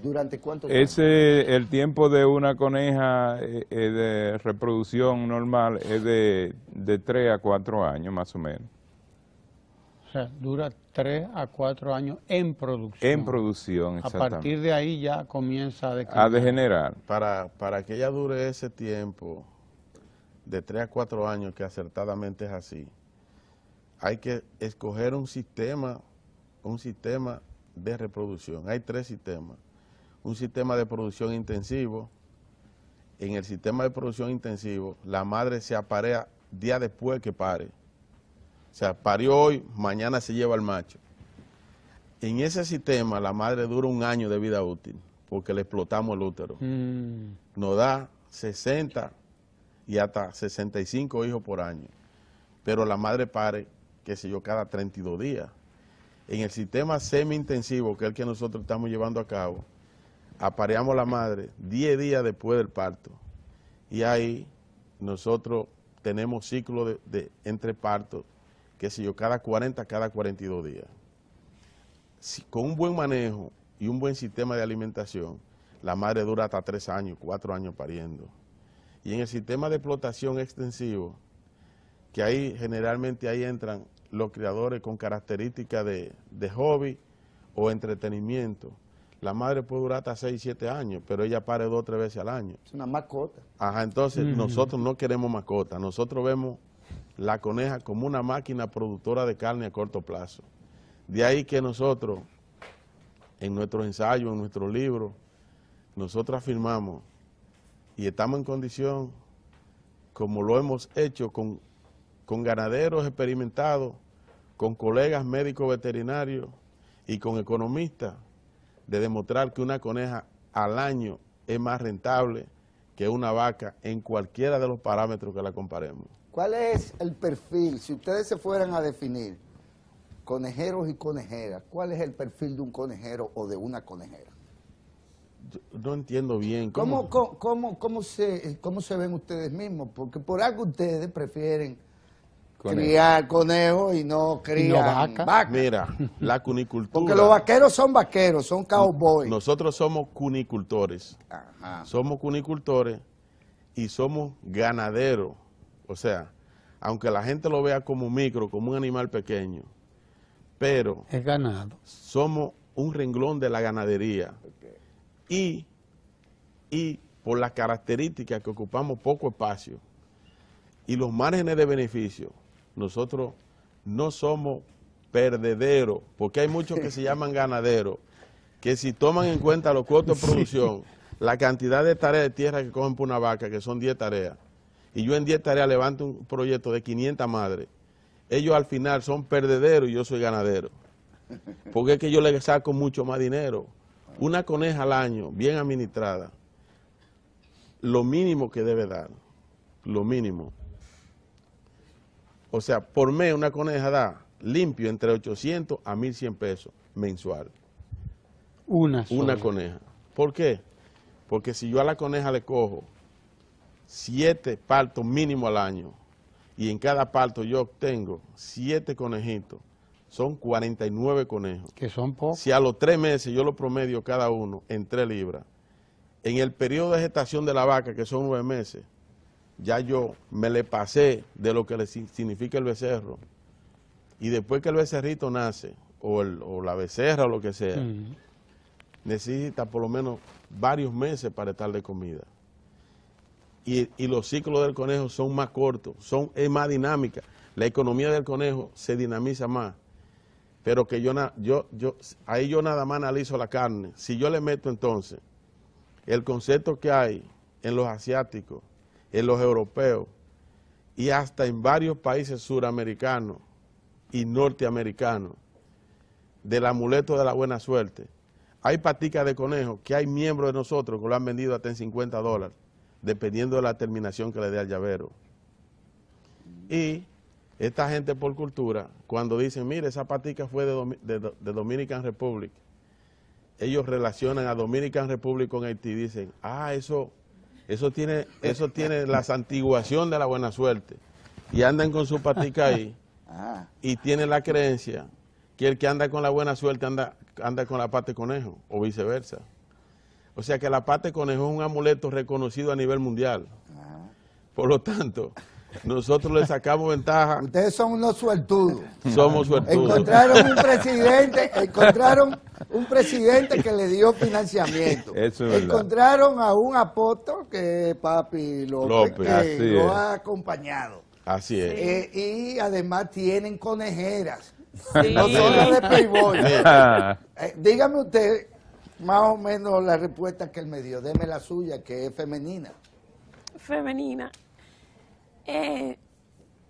¿Durante cuánto tiempo? Ese, el tiempo de una coneja eh, eh, de reproducción normal es de, de 3 a 4 años, más o menos. O sea, dura 3 a 4 años en producción. En producción, exactamente. A partir de ahí ya comienza a degenerar. A Para, para que ella dure ese tiempo, de 3 a 4 años, que acertadamente es así, hay que escoger un sistema, un sistema de reproducción. Hay tres sistemas un sistema de producción intensivo. En el sistema de producción intensivo, la madre se aparea día después que pare. O sea, parió hoy, mañana se lleva al macho. En ese sistema, la madre dura un año de vida útil, porque le explotamos el útero. Mm. Nos da 60 y hasta 65 hijos por año. Pero la madre pare, qué sé yo, cada 32 días. En el sistema semi-intensivo, que es el que nosotros estamos llevando a cabo, apareamos la madre 10 días después del parto y ahí nosotros tenemos ciclo de, entre partos, qué sé yo, cada 40, cada 42 días. Si, con un buen manejo y un buen sistema de alimentación, la madre dura hasta 3 años, 4 años pariendo. Y en el sistema de explotación extensivo, que ahí generalmente ahí entran los criadores con características de hobby o entretenimiento, la madre puede durar hasta 6, 7 años, pero ella pare dos o tres veces al año. Es una mascota. Ajá, entonces nosotros no queremos mascota. Nosotros vemos la coneja como una máquina productora de carne a corto plazo. De ahí que nosotros, en nuestro ensayo, en nuestro libro, nosotros afirmamos y estamos en condición, como lo hemos hecho con, con ganaderos experimentados, con colegas médicos veterinarios y con economistas, de demostrar que una coneja al año es más rentable que una vaca en cualquiera de los parámetros que la comparemos. ¿Cuál es el perfil? Si ustedes se fueran a definir conejeros y conejeras, ¿cuál es el perfil de un conejero o de una conejera? no entiendo bien. ¿Cómo, ¿Cómo, cómo, cómo, se, ¿Cómo se ven ustedes mismos? Porque por algo ustedes prefieren Conejo. criar conejos y no criar vacas. Mira, la cunicultura. Porque los vaqueros son vaqueros, son cowboys. Nosotros somos cunicultores. Somos cunicultores y somos ganaderos. O sea, aunque la gente lo vea como un micro, como un animal pequeño, pero es ganado. Somos un renglón de la ganadería. Y, y por las características que ocupamos poco espacio y los márgenes de beneficio, nosotros no somos perdederos, porque hay muchos que se llaman ganaderos, que si toman en cuenta los costos de producción, la cantidad de tareas de tierra que cogen por una vaca, que son 10 tareas, y yo en 10 tareas levanto un proyecto de 500 madres, ellos al final son perdederos y yo soy ganadero. Porque es que yo le saco mucho más dinero. Una coneja al año, bien administrada, lo mínimo que debe dar, lo mínimo. O sea, por mes una coneja da limpio entre 800 a 1100 pesos mensual. Una Una coneja. ¿Por qué? Porque si yo a la coneja le cojo siete partos mínimo al año y en cada parto yo obtengo siete conejitos, son 49 conejos. Que son pocos. Si a los tres meses yo lo promedio cada uno en tres libras, en el periodo de gestación de la vaca, que son nueve meses, ya yo me le pasé de lo que le significa el becerro. Y después que el becerrito nace, o, la becerra o lo que sea, necesita por lo menos varios meses para estar de comida. Y, los ciclos del conejo son más cortos, son, es más dinámica. La economía del conejo se dinamiza más. Pero que yo, yo, yo, ahí yo nada más analizo la carne. Si yo le meto entonces el concepto que hay en los asiáticos en los europeos y hasta en varios países suramericanos y norteamericanos del amuleto de la buena suerte. Hay paticas de conejo que hay miembros de nosotros que lo han vendido hasta en 50 dólares, dependiendo de la terminación que le dé al llavero. Y esta gente por cultura, cuando dicen, mire, esa patica fue de, de Dominican Republic, ellos relacionan a Dominican Republic con Haití, dicen, ah, eso eso tiene, eso tiene la santiguación de la buena suerte. Y andan con su patica ahí y tienen la creencia que el que anda con la buena suerte anda, anda con la pata de conejo o viceversa. O sea que la pata de conejo es un amuleto reconocido a nivel mundial. Por lo tanto, nosotros le sacamos ventaja. Ustedes son unos sueltudos. Somos suertudos. Encontraron un presidente, encontraron un presidente que le dio financiamiento. encontraron a un apóstol que Papi López, que lo ha acompañado. Así es. Eh, y además tienen conejeras. Sí. No solo de eh, dígame usted más o menos la respuesta que él me dio. Deme la suya, que es femenina. Femenina. Eh,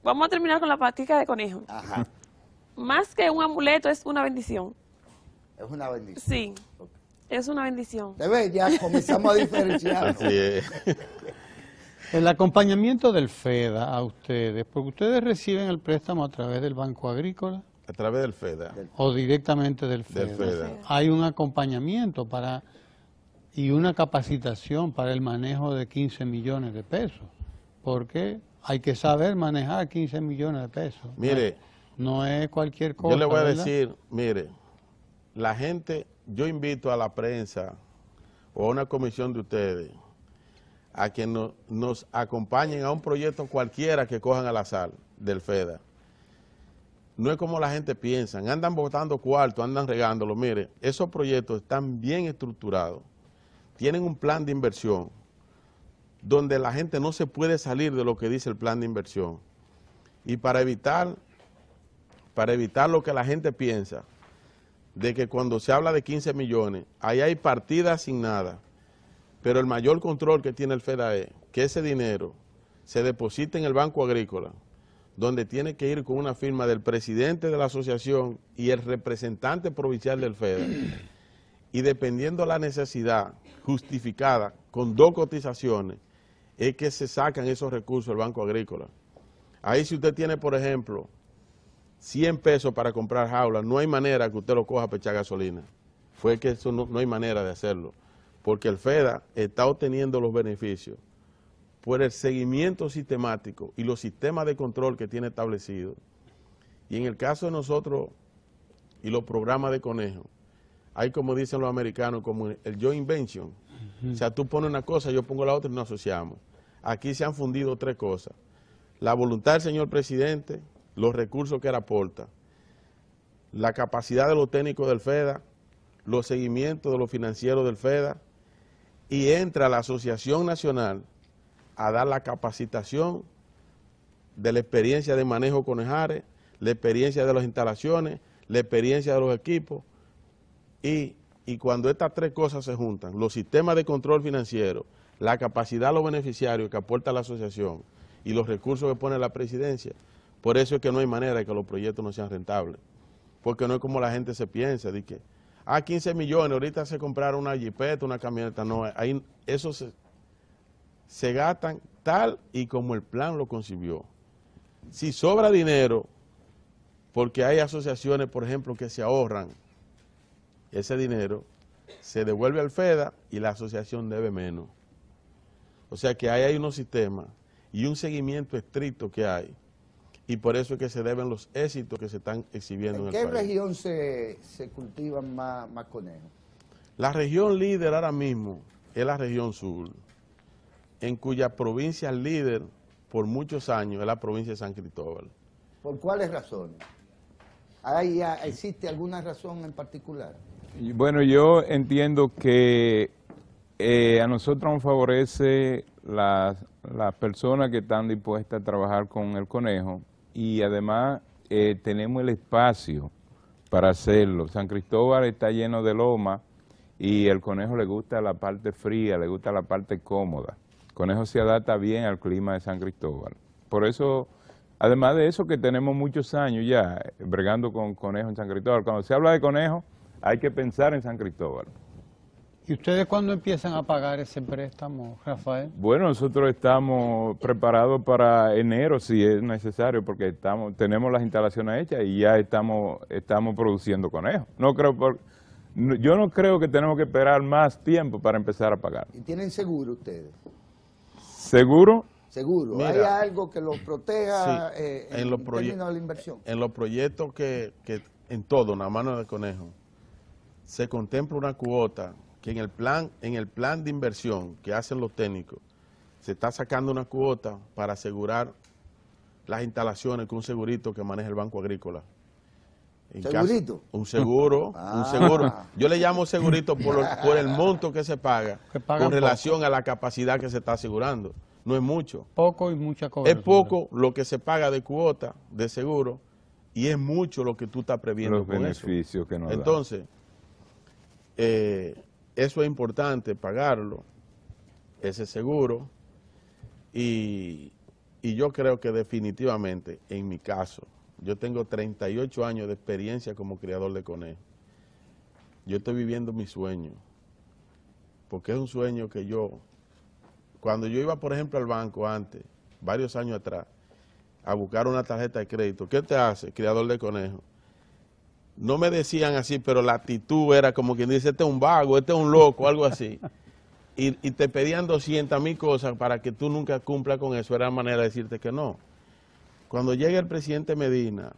vamos a terminar con la patica de conejo. Más que un amuleto, es una bendición. Es una bendición. Sí. Es una bendición. Ya comenzamos a diferenciar. El acompañamiento del FEDA a ustedes, porque ustedes reciben el préstamo a través del Banco Agrícola. A través del FEDA. O directamente del FEDA. Hay un acompañamiento para y una capacitación para el manejo de 15 millones de pesos, porque hay que saber manejar 15 millones de pesos. Mire. No es cualquier cosa. Yo le voy a decir, mire, la gente, yo invito a la prensa o a una comisión de ustedes a que nos acompañen a un proyecto cualquiera que cojan a la sal del FEDA. No es como la gente piensa, andan votando cuarto, andan regándolo. Mire, esos proyectos están bien estructurados, tienen un plan de inversión, donde la gente no se puede salir de lo que dice el plan de inversión. Y para evitar, para evitar lo que la gente piensa, de que cuando se habla de 15 millones, ahí hay partidas sin nada pero el mayor control que tiene el es que ese dinero se deposita en el Banco Agrícola, donde tiene que ir con una firma del presidente de la asociación y el representante provincial del FEDA. Y dependiendo la necesidad justificada con dos cotizaciones, es que se sacan esos recursos del Banco Agrícola. Ahí si usted tiene, por ejemplo, 100 pesos para comprar jaulas, no hay manera que usted lo coja para echar gasolina. Fue que eso no, hay manera de hacerlo, porque el FEDA está obteniendo los beneficios por el seguimiento sistemático y los sistemas de control que tiene establecido. Y en el caso de nosotros y los programas de conejo, hay como dicen los americanos, como el joint invention o sea, tú pones una cosa, yo pongo la otra y nos asociamos. Aquí se han fundido tres cosas. La voluntad del señor presidente, los recursos que él aporta, la capacidad de los técnicos del FEDA, los seguimientos de los financieros del FEDA, y entra la Asociación Nacional a dar la capacitación de la experiencia de manejo conejares, la experiencia de las instalaciones, la experiencia de los equipos y y cuando estas tres cosas se juntan, los sistemas de control financiero, la capacidad de los beneficiarios que aporta la asociación y los recursos que pone la presidencia, por eso es que no hay manera de que los proyectos no sean rentables. Porque no es como la gente se piensa, de que, ah, 15 millones, ahorita se compraron una jipeta, una camioneta. No, ahí, eso se, se gastan tal y como el plan lo concibió. Si sobra dinero, porque hay asociaciones, por ejemplo, que se ahorran ese dinero se devuelve al FEDA y la asociación debe menos. O sea que ahí hay unos sistemas y un seguimiento estricto que hay y por eso es que se deben los éxitos que se están exhibiendo en, el país. ¿En qué región se, se cultivan más, conejos? La región líder ahora mismo es la región sur, en cuya provincia líder por muchos años es la provincia de San Cristóbal. ¿Por cuáles razones? ¿Hay, ¿Existe alguna razón en particular? Bueno, yo entiendo que eh, a nosotros nos favorece las, personas que están dispuestas a trabajar con el conejo y además eh, tenemos el espacio para hacerlo. San Cristóbal está lleno de loma y el conejo le gusta la parte fría, le gusta la parte cómoda. El conejo se adapta bien al clima de San Cristóbal. Por eso, además de eso que tenemos muchos años ya bregando con conejo en San Cristóbal, cuando se habla de conejo, hay que pensar en San Cristóbal. ¿Y ustedes cuándo empiezan a pagar ese préstamo, Rafael? Bueno, nosotros estamos preparados para enero si es necesario, porque estamos, tenemos las instalaciones hechas y ya estamos, estamos produciendo conejos. No creo yo no creo que tenemos que esperar más tiempo para empezar a pagar. ¿Y tienen seguro ustedes? ¿Seguro? Seguro. ¿Hay algo que los proteja eh, en, los proyectos la inversión? En los proyectos que, que en todo, en la mano del conejo se contempla una cuota que en el plan, en el plan de inversión que hacen los técnicos, se está sacando una cuota para asegurar las instalaciones con un segurito que maneja el Banco Agrícola. ¿Segurito? un seguro, un seguro. Ah. Yo le llamo segurito por, el monto que se paga con relación a la capacidad que se está asegurando. No es mucho. Poco y mucha cobertura. Es poco lo que se paga de cuota de seguro y es mucho lo que tú estás previendo Los con eso. que Entonces, eh, eso es importante, pagarlo, ese seguro. Y, y yo creo que definitivamente, en mi caso, yo tengo 38 años de experiencia como criador de conejos. Yo estoy viviendo mi sueño, porque es un sueño que yo, cuando yo iba, por ejemplo, al banco antes, varios años atrás, a buscar una tarjeta de crédito, ¿qué te hace, criador de conejos? no me decían así, pero la actitud era como quien dice, este es un vago, este es un loco, algo así. Y, te pedían 200 mil cosas para que tú nunca cumpla con eso, era manera de decirte que no. Cuando llega el presidente Medina,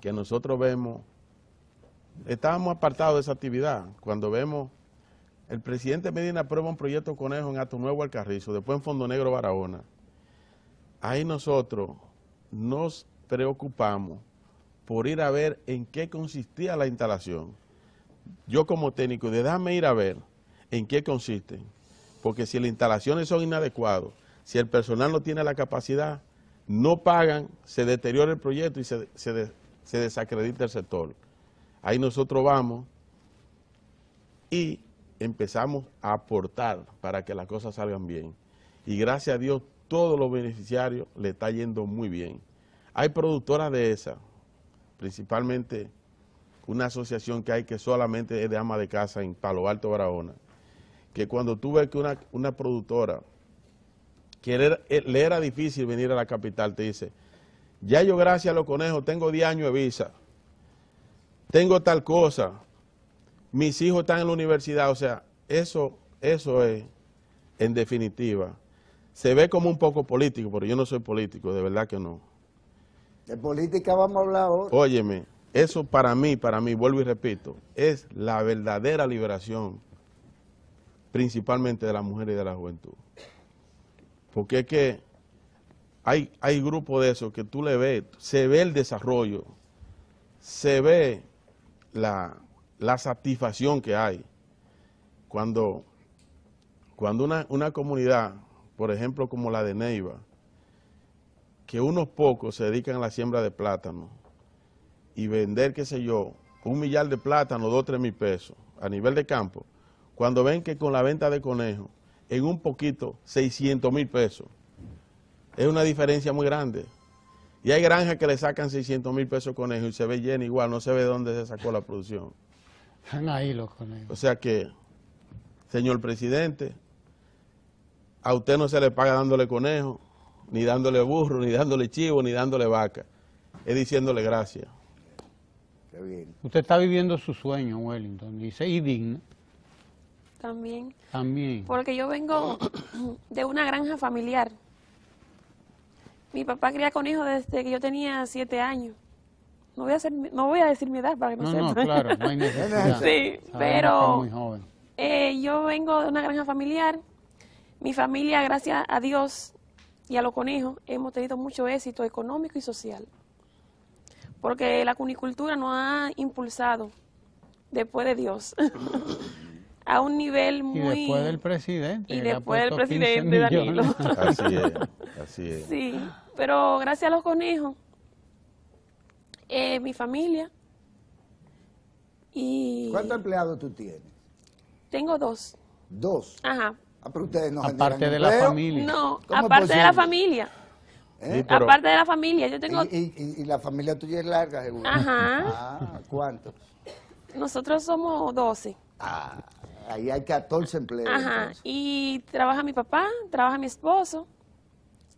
que nosotros vemos, estábamos apartados de esa actividad, cuando vemos, el presidente Medina aprueba un proyecto conejo en Ato Nuevo Alcarrizo, después en Fondo Negro Barahona. Ahí nosotros nos preocupamos por ir a ver en qué consistía la instalación. Yo como técnico, déjame ir a ver en qué consiste, porque si las instalaciones son inadecuadas, si el personal no tiene la capacidad, no pagan, se deteriora el proyecto y se, se, desacredita el sector. Ahí nosotros vamos y empezamos a aportar para que las cosas salgan bien. Y gracias a Dios, todos los beneficiarios le está yendo muy bien. Hay productoras de esas principalmente una asociación que hay que solamente es de ama de casa en Palo Alto, Barahona, que cuando tú ves que una, productora que eh, le era difícil venir a la capital, te dice, ya yo gracias a los conejos tengo 10 años de visa, tengo tal cosa, mis hijos están en la universidad, o sea, eso, eso es, en definitiva, se ve como un poco político, pero yo no soy político, de verdad que no. De política vamos a hablar ahora. Óyeme, eso para mí, para mí, vuelvo y repito, es la verdadera liberación, principalmente de las mujeres y de la juventud. Porque es que hay, hay grupos de esos que tú le ves, se ve el desarrollo, se ve la, satisfacción que hay. Cuando, cuando una comunidad, por ejemplo, como la de Neiva, que unos pocos se dedican a la siembra de plátano y vender, qué sé yo, un millar de plátano, dos, tres mil pesos a nivel de campo, cuando ven que con la venta de conejos, en un poquito, 600 mil pesos, es una diferencia muy grande. Y hay granjas que le sacan 600 mil pesos conejos y se ve lleno igual, no se ve dónde se sacó la producción. Están ahí los conejos. O sea que, señor presidente, a usted no se le paga dándole conejos, ni dándole burro, ni dándole chivo, ni dándole vaca. Es diciéndole gracias. Usted está viviendo su sueño, Wellington, dice, y digna. También. También. Porque yo vengo de una granja familiar. Mi papá cría hijos desde que yo tenía siete años. No voy a, no voy a decir mi edad para que no, no claro, no hay sí, pero eh, yo vengo de una granja familiar. Mi familia, gracias a Dios, y a los conejos hemos tenido mucho éxito económico y social, porque la cunicultura nos ha impulsado, después de Dios, a un nivel muy... Y después del presidente. Y después del presidente Danilo. así es, así es. Sí, pero gracias a los conejos, eh, mi familia y... ¿Cuántos empleados tú tienes? Tengo dos. ¿Dos? Ajá, Ah, aparte de la familia. No, aparte de la familia. Aparte de la familia, yo tengo... ¿Y, la familia tuya es larga, seguro? Ajá. Ah, ¿cuántos? Nosotros somos 12. Ah, ahí hay 14 empleos. Ajá, y trabaja mi papá, trabaja mi esposo,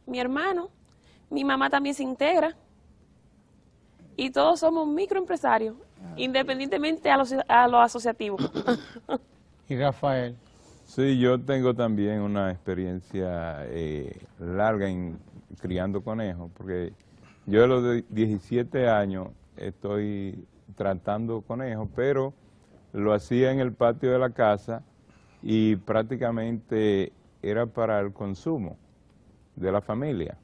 mi hermano, mi mamá también se integra. Y todos somos microempresarios, ah, independientemente a los lo asociativos. ¿Y Rafael? Sí, yo tengo también una experiencia eh, larga en criando conejos, porque yo a los 17 años estoy tratando conejos, pero lo hacía en el patio de la casa y prácticamente era para el consumo de la familia.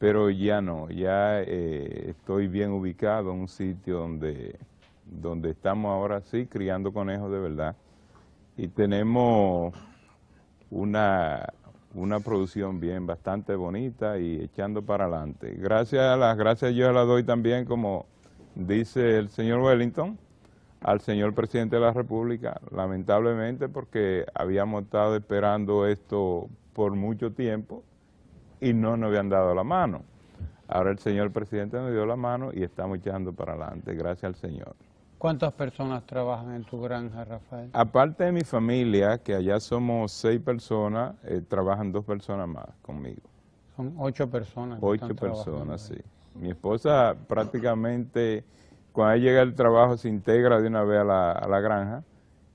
Pero ya no, ya eh, estoy bien ubicado en un sitio donde, donde estamos ahora sí criando conejos de verdad y tenemos una, producción bien bastante bonita y echando para adelante. Gracias a las gracias yo las doy también, como dice el señor Wellington, al señor presidente de la República, lamentablemente porque habíamos estado esperando esto por mucho tiempo y no nos habían dado la mano. Ahora el señor presidente nos dio la mano y estamos echando para adelante, gracias al señor. ¿Cuántas personas trabajan en tu granja, Rafael? Aparte de mi familia, que allá somos seis personas, eh, trabajan dos personas más conmigo. Son ocho personas. Ocho personas, sí. Mi esposa prácticamente, cuando llega al trabajo, se integra de una vez a la, granja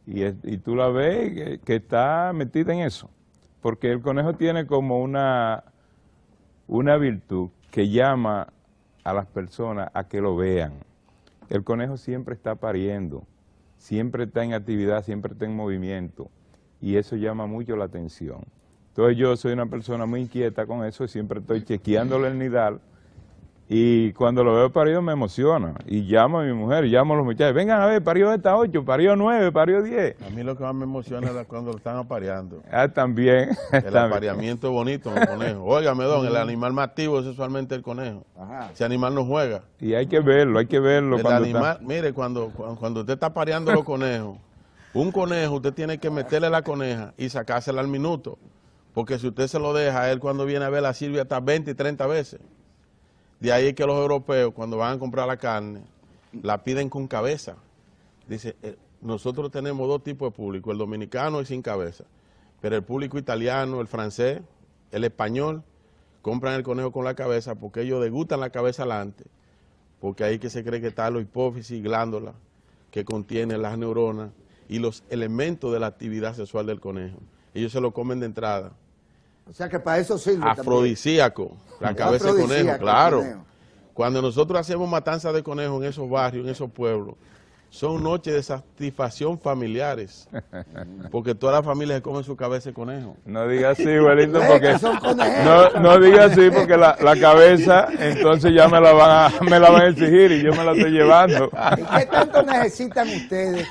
y, tú la ves que, que está metida en eso. Porque el conejo tiene como una, una virtud que llama a las personas a que lo vean. El conejo siempre está pariendo, siempre está en actividad, siempre está en movimiento y eso llama mucho la atención. Entonces yo soy una persona muy inquieta con eso, y siempre estoy chequeándole el nidal y cuando lo veo parido me emociona. Y llamo a mi mujer, llamo a los muchachos. Vengan a ver, parió esta 8, parió 9, parió 10. A mí lo que más me emociona es cuando lo están apareando. Ah, también. El apareamiento bonito en el conejo. Óigame, don, el animal más activo es sexualmente el conejo. Ese animal no juega. Y hay que verlo, hay que verlo. El mire, cuando, cuando usted está pareando los conejos, un conejo usted tiene que meterle la coneja y sacársela al minuto. Porque si usted se lo deja, él cuando viene a ver la Silvia hasta 20 y 30 veces. De ahí que los europeos, cuando van a comprar la carne, la piden con cabeza. Dice, eh, nosotros tenemos dos tipos de público, el dominicano y sin cabeza. Pero el público italiano, el francés, el español, compran el conejo con la cabeza porque ellos degustan la cabeza alante, porque ahí que se cree que está la hipófisis, glándula, que contiene las neuronas y los elementos de la actividad sexual del conejo. Ellos se lo comen de entrada. O sea que para eso sirve Afrodisíaco, la cabeza de conejo, claro. Cuando nosotros hacemos matanza de conejo en esos barrios, en esos pueblos, son noches de satisfacción familiares. Porque todas las familias se come su cabeza de conejo. No diga así, abuelito, porque. No, no diga así, porque la, cabeza, entonces ya me la, van a, me la van a exigir y yo me la estoy llevando. ¿Y qué tanto necesitan ustedes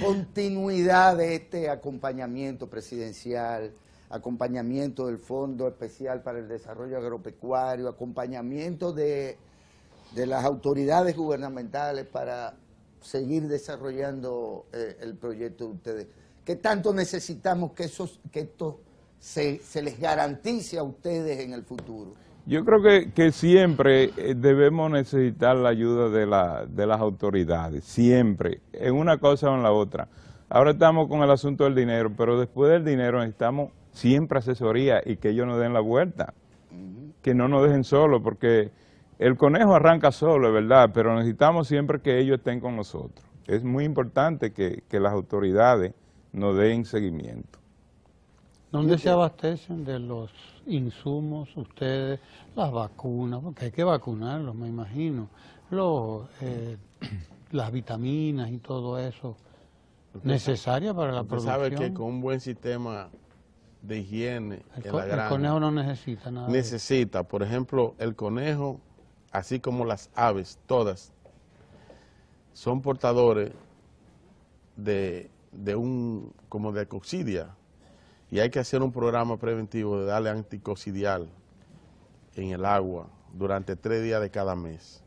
continuidad de este acompañamiento presidencial? acompañamiento del Fondo Especial para el Desarrollo Agropecuario, acompañamiento de, las autoridades gubernamentales para seguir desarrollando eh, el proyecto de ustedes. ¿Qué tanto necesitamos que, esos, que esto se, les garantice a ustedes en el futuro? Yo creo que, siempre eh, debemos necesitar la ayuda de, la, de las autoridades, siempre, en una cosa o en la otra. Ahora estamos con el asunto del dinero, pero después del dinero necesitamos siempre asesoría y que ellos nos den la vuelta, que no nos dejen solos, porque el conejo arranca solo, es verdad, pero necesitamos siempre que ellos estén con nosotros. Es muy importante que, las autoridades nos den seguimiento. ¿Dónde se abastecen de los insumos ustedes, las vacunas? Porque hay que vacunarlos, me imagino. Los, eh, las vitaminas y todo eso, necesaria para la producción. Sabe que con un buen sistema de higiene el, conejo no necesita nada. Necesita, por ejemplo, el conejo, así como las aves, todas, son portadores de, de un, como de coccidia. Y hay que hacer un programa preventivo de darle anticoccidial en el agua durante tres días de cada mes.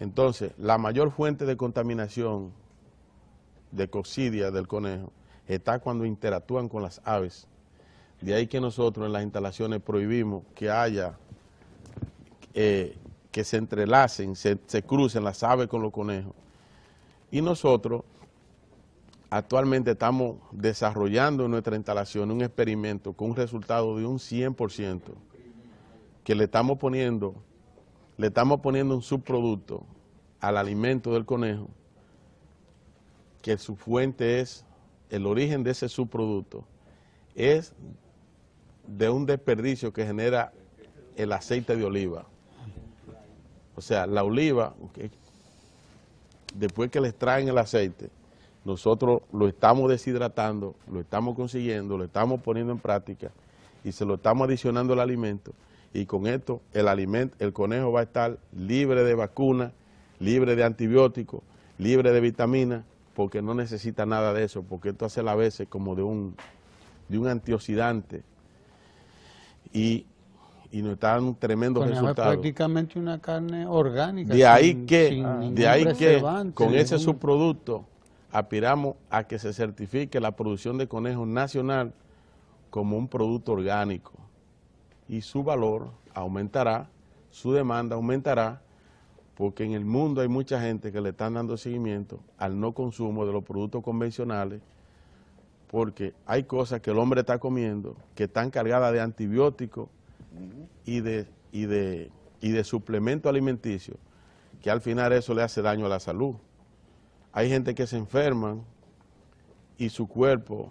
Entonces, la mayor fuente de contaminación de coccidia del conejo está cuando interactúan con las aves de ahí que nosotros en las instalaciones prohibimos que haya, eh, que se entrelacen, se, crucen las aves con los conejos. Y nosotros actualmente estamos desarrollando en nuestra instalación un experimento con un resultado de un 100%, que le estamos poniendo, le estamos poniendo un subproducto al alimento del conejo, que su fuente es, el origen de ese subproducto es de un desperdicio que genera el aceite de oliva. O sea, la oliva, después que le traen el aceite, nosotros lo estamos deshidratando, lo estamos consiguiendo, lo estamos poniendo en práctica y se lo estamos adicionando al alimento. Y con esto el, alimento, el conejo va a estar libre de vacunas, libre de antibióticos, libre de vitaminas, porque no necesita nada de eso, porque esto hace la veces como de un, de un antioxidante y, y nos dan un tremendo pues resultado, prácticamente una carne orgánica. De ahí que, de ahí que con ese subproducto aspiramos a que se certifique la producción de conejo nacional como un producto orgánico y su valor aumentará, su demanda aumentará, porque en el mundo hay mucha gente que le están dando seguimiento al no consumo de los productos convencionales porque hay cosas que el hombre está comiendo que están cargadas de antibióticos y de, y de, y de suplemento alimenticio, que al final eso le hace daño a la salud. Hay gente que se enferma y su cuerpo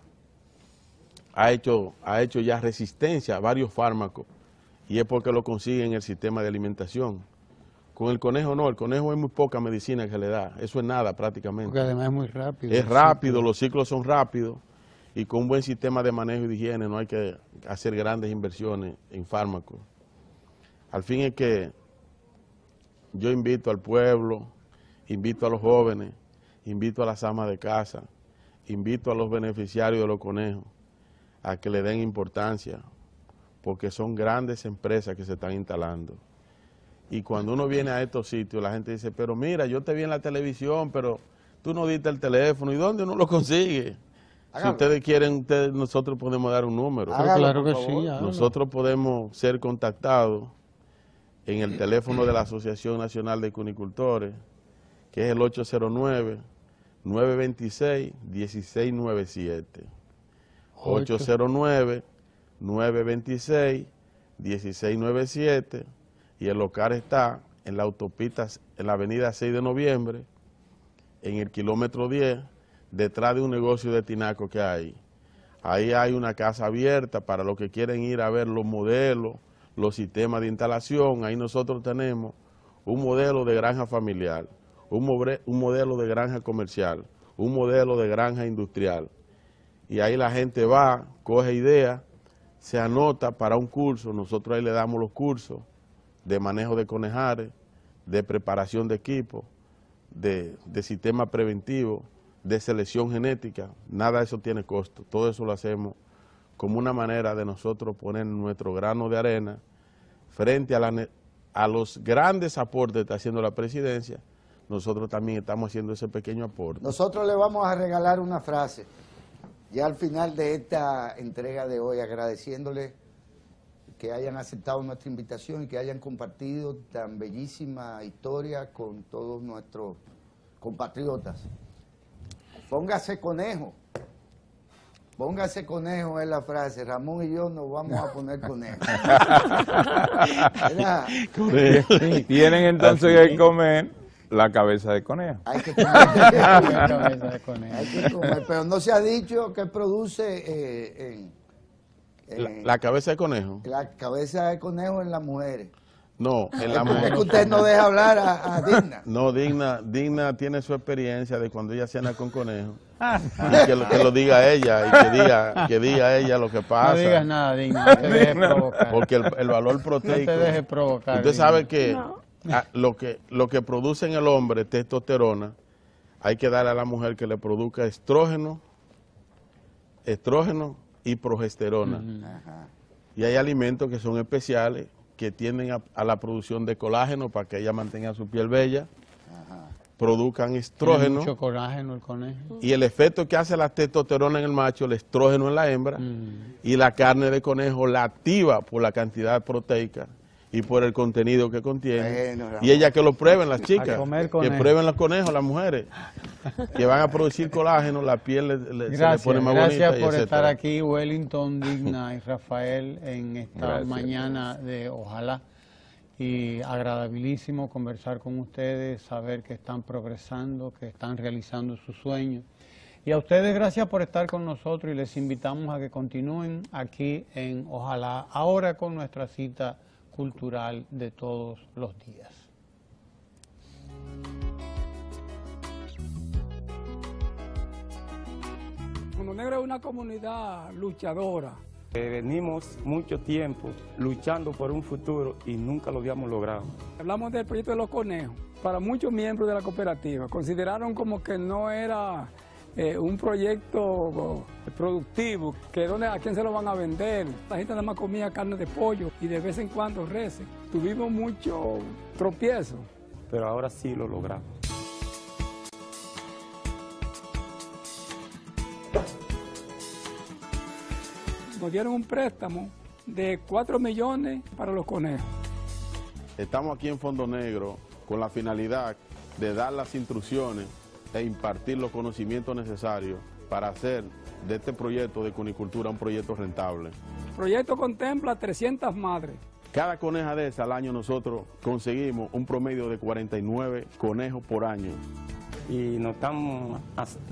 ha hecho, ha hecho ya resistencia a varios fármacos y es porque lo consigue en el sistema de alimentación. Con el conejo no, el conejo es muy poca medicina que le da, eso es nada prácticamente. Porque además es muy rápido. Es rápido, los ciclos son rápidos y con un buen sistema de manejo y de higiene no hay que hacer grandes inversiones en fármacos. Al fin es que yo invito al pueblo, invito a los jóvenes, invito a las amas de casa, invito a los beneficiarios de los conejos a que le den importancia, porque son grandes empresas que se están instalando. Y cuando uno viene a estos sitios, la gente dice, pero mira, yo te vi en la televisión, pero tú no diste el teléfono, ¿y dónde uno lo consigue? Si ustedes quieren, nosotros podemos dar un número. claro que sí. Nosotros podemos ser contactados en el teléfono de la Asociación Nacional de Cunicultores, que es el 809-926-1697. 809-926-1697. Y el local está en la autopista, en la avenida 6 de noviembre, en el kilómetro 10, detrás de un negocio de tinaco que hay, ahí hay una casa abierta para los que quieren ir a ver los modelos, los sistemas de instalación, ahí nosotros tenemos un modelo de granja familiar, un, modelo de granja comercial, un modelo de granja industrial. Y ahí la gente va, coge ideas, se anota para un curso, nosotros ahí le damos los cursos de manejo de conejares, de preparación de equipo, de, de sistema preventivo, de selección genética, nada de eso tiene costo, todo eso lo hacemos como una manera de nosotros poner nuestro grano de arena frente a, los grandes aportes que está haciendo la presidencia, nosotros también estamos haciendo ese pequeño aporte. Nosotros le vamos a regalar una frase, ya al final de esta entrega de hoy, agradeciéndole que hayan aceptado nuestra invitación y que hayan compartido tan bellísima historia con todos nuestros compatriotas. Póngase conejo. Póngase conejo es la frase. Ramón y yo nos vamos a poner conejo. Tienen entonces que comer la cabeza de conejo. Hay que comer la cabeza de conejo. pero no se ha dicho que produce eh, la, la cabeza de conejo. La cabeza de conejo en las mujeres. No, la mujer Es que usted no deja hablar a, Digna. No, Digna, Digna tiene su experiencia de cuando ella cena con conejo. Ah. que, lo, diga ella y que diga, que diga ella lo que pasa. No digas nada, Digna, Porque el, valor proteico. No te provocar. Usted sabe que, lo que lo que produce en el hombre testosterona, hay que darle a la mujer que le produzca estrógeno, estrógeno y progesterona. Y hay alimentos que son especiales que tienden a, la producción de colágeno para que ella mantenga su piel bella. Ajá. Produzcan estrógeno. Y el efecto que hace la testosterona en el macho, el estrógeno en la hembra, mm. y la carne de conejo la activa por la cantidad proteica y por el contenido que contiene. y ella que lo prueben, las chicas, que prueben los conejos, las mujeres, que van a producir colágeno, la piel le, gracias, se pone más gracias bonita. Gracias por estar aquí, Wellington, Digna y Rafael, en esta mañana de Ojalá. Y agradabilísimo conversar con ustedes, saber que están progresando, que están realizando sus sueños. Y a ustedes gracias por estar con nosotros y les invitamos a que continúen aquí en Ojalá, ahora con nuestra cita cultural de todos los días. Mundo Negro es una comunidad luchadora. Eh, venimos mucho tiempo luchando por un futuro y nunca lo habíamos logrado. Hablamos del proyecto de los conejos. Para muchos miembros de la cooperativa consideraron como que no era eh, un proyecto productivo, que a quién se lo van a vender. La gente nada más comía carne de pollo y de vez en cuando rece. Tuvimos mucho tropiezo. Pero ahora sí lo logramos. Nos dieron un préstamo de 4 millones para los conejos. Estamos aquí en Fondo Negro con la finalidad de dar las instrucciones e impartir los conocimientos necesarios para hacer de este proyecto de cunicultura un proyecto rentable. El proyecto contempla 300 madres. Cada coneja de esa al año nosotros conseguimos un promedio de 49 conejos por año. Y nos están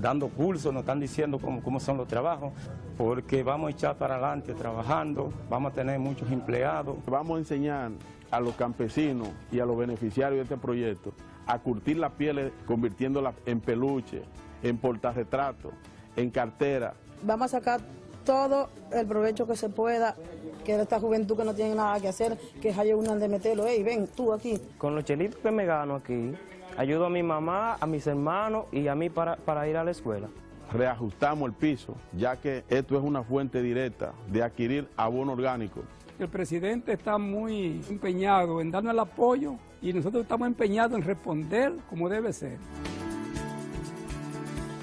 dando cursos, nos están diciendo cómo, cómo son los trabajos, porque vamos a echar para adelante trabajando, vamos a tener muchos empleados. Vamos a enseñar a los campesinos y a los beneficiarios de este proyecto a curtir las pieles eh, convirtiéndolas en peluche, en portarretrato, en cartera. Vamos a sacar todo el provecho que se pueda, que esta juventud que no tiene nada que hacer, que haya una de meterlo, hey, ven, tú aquí. Con los chelitos que me gano aquí, ayudo a mi mamá, a mis hermanos y a mí para, para ir a la escuela. Reajustamos el piso, ya que esto es una fuente directa de adquirir abono orgánico. El presidente está muy empeñado en darnos el apoyo y nosotros estamos empeñados en responder como debe ser.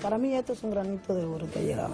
Para mí esto es un granito de oro que ha llegado.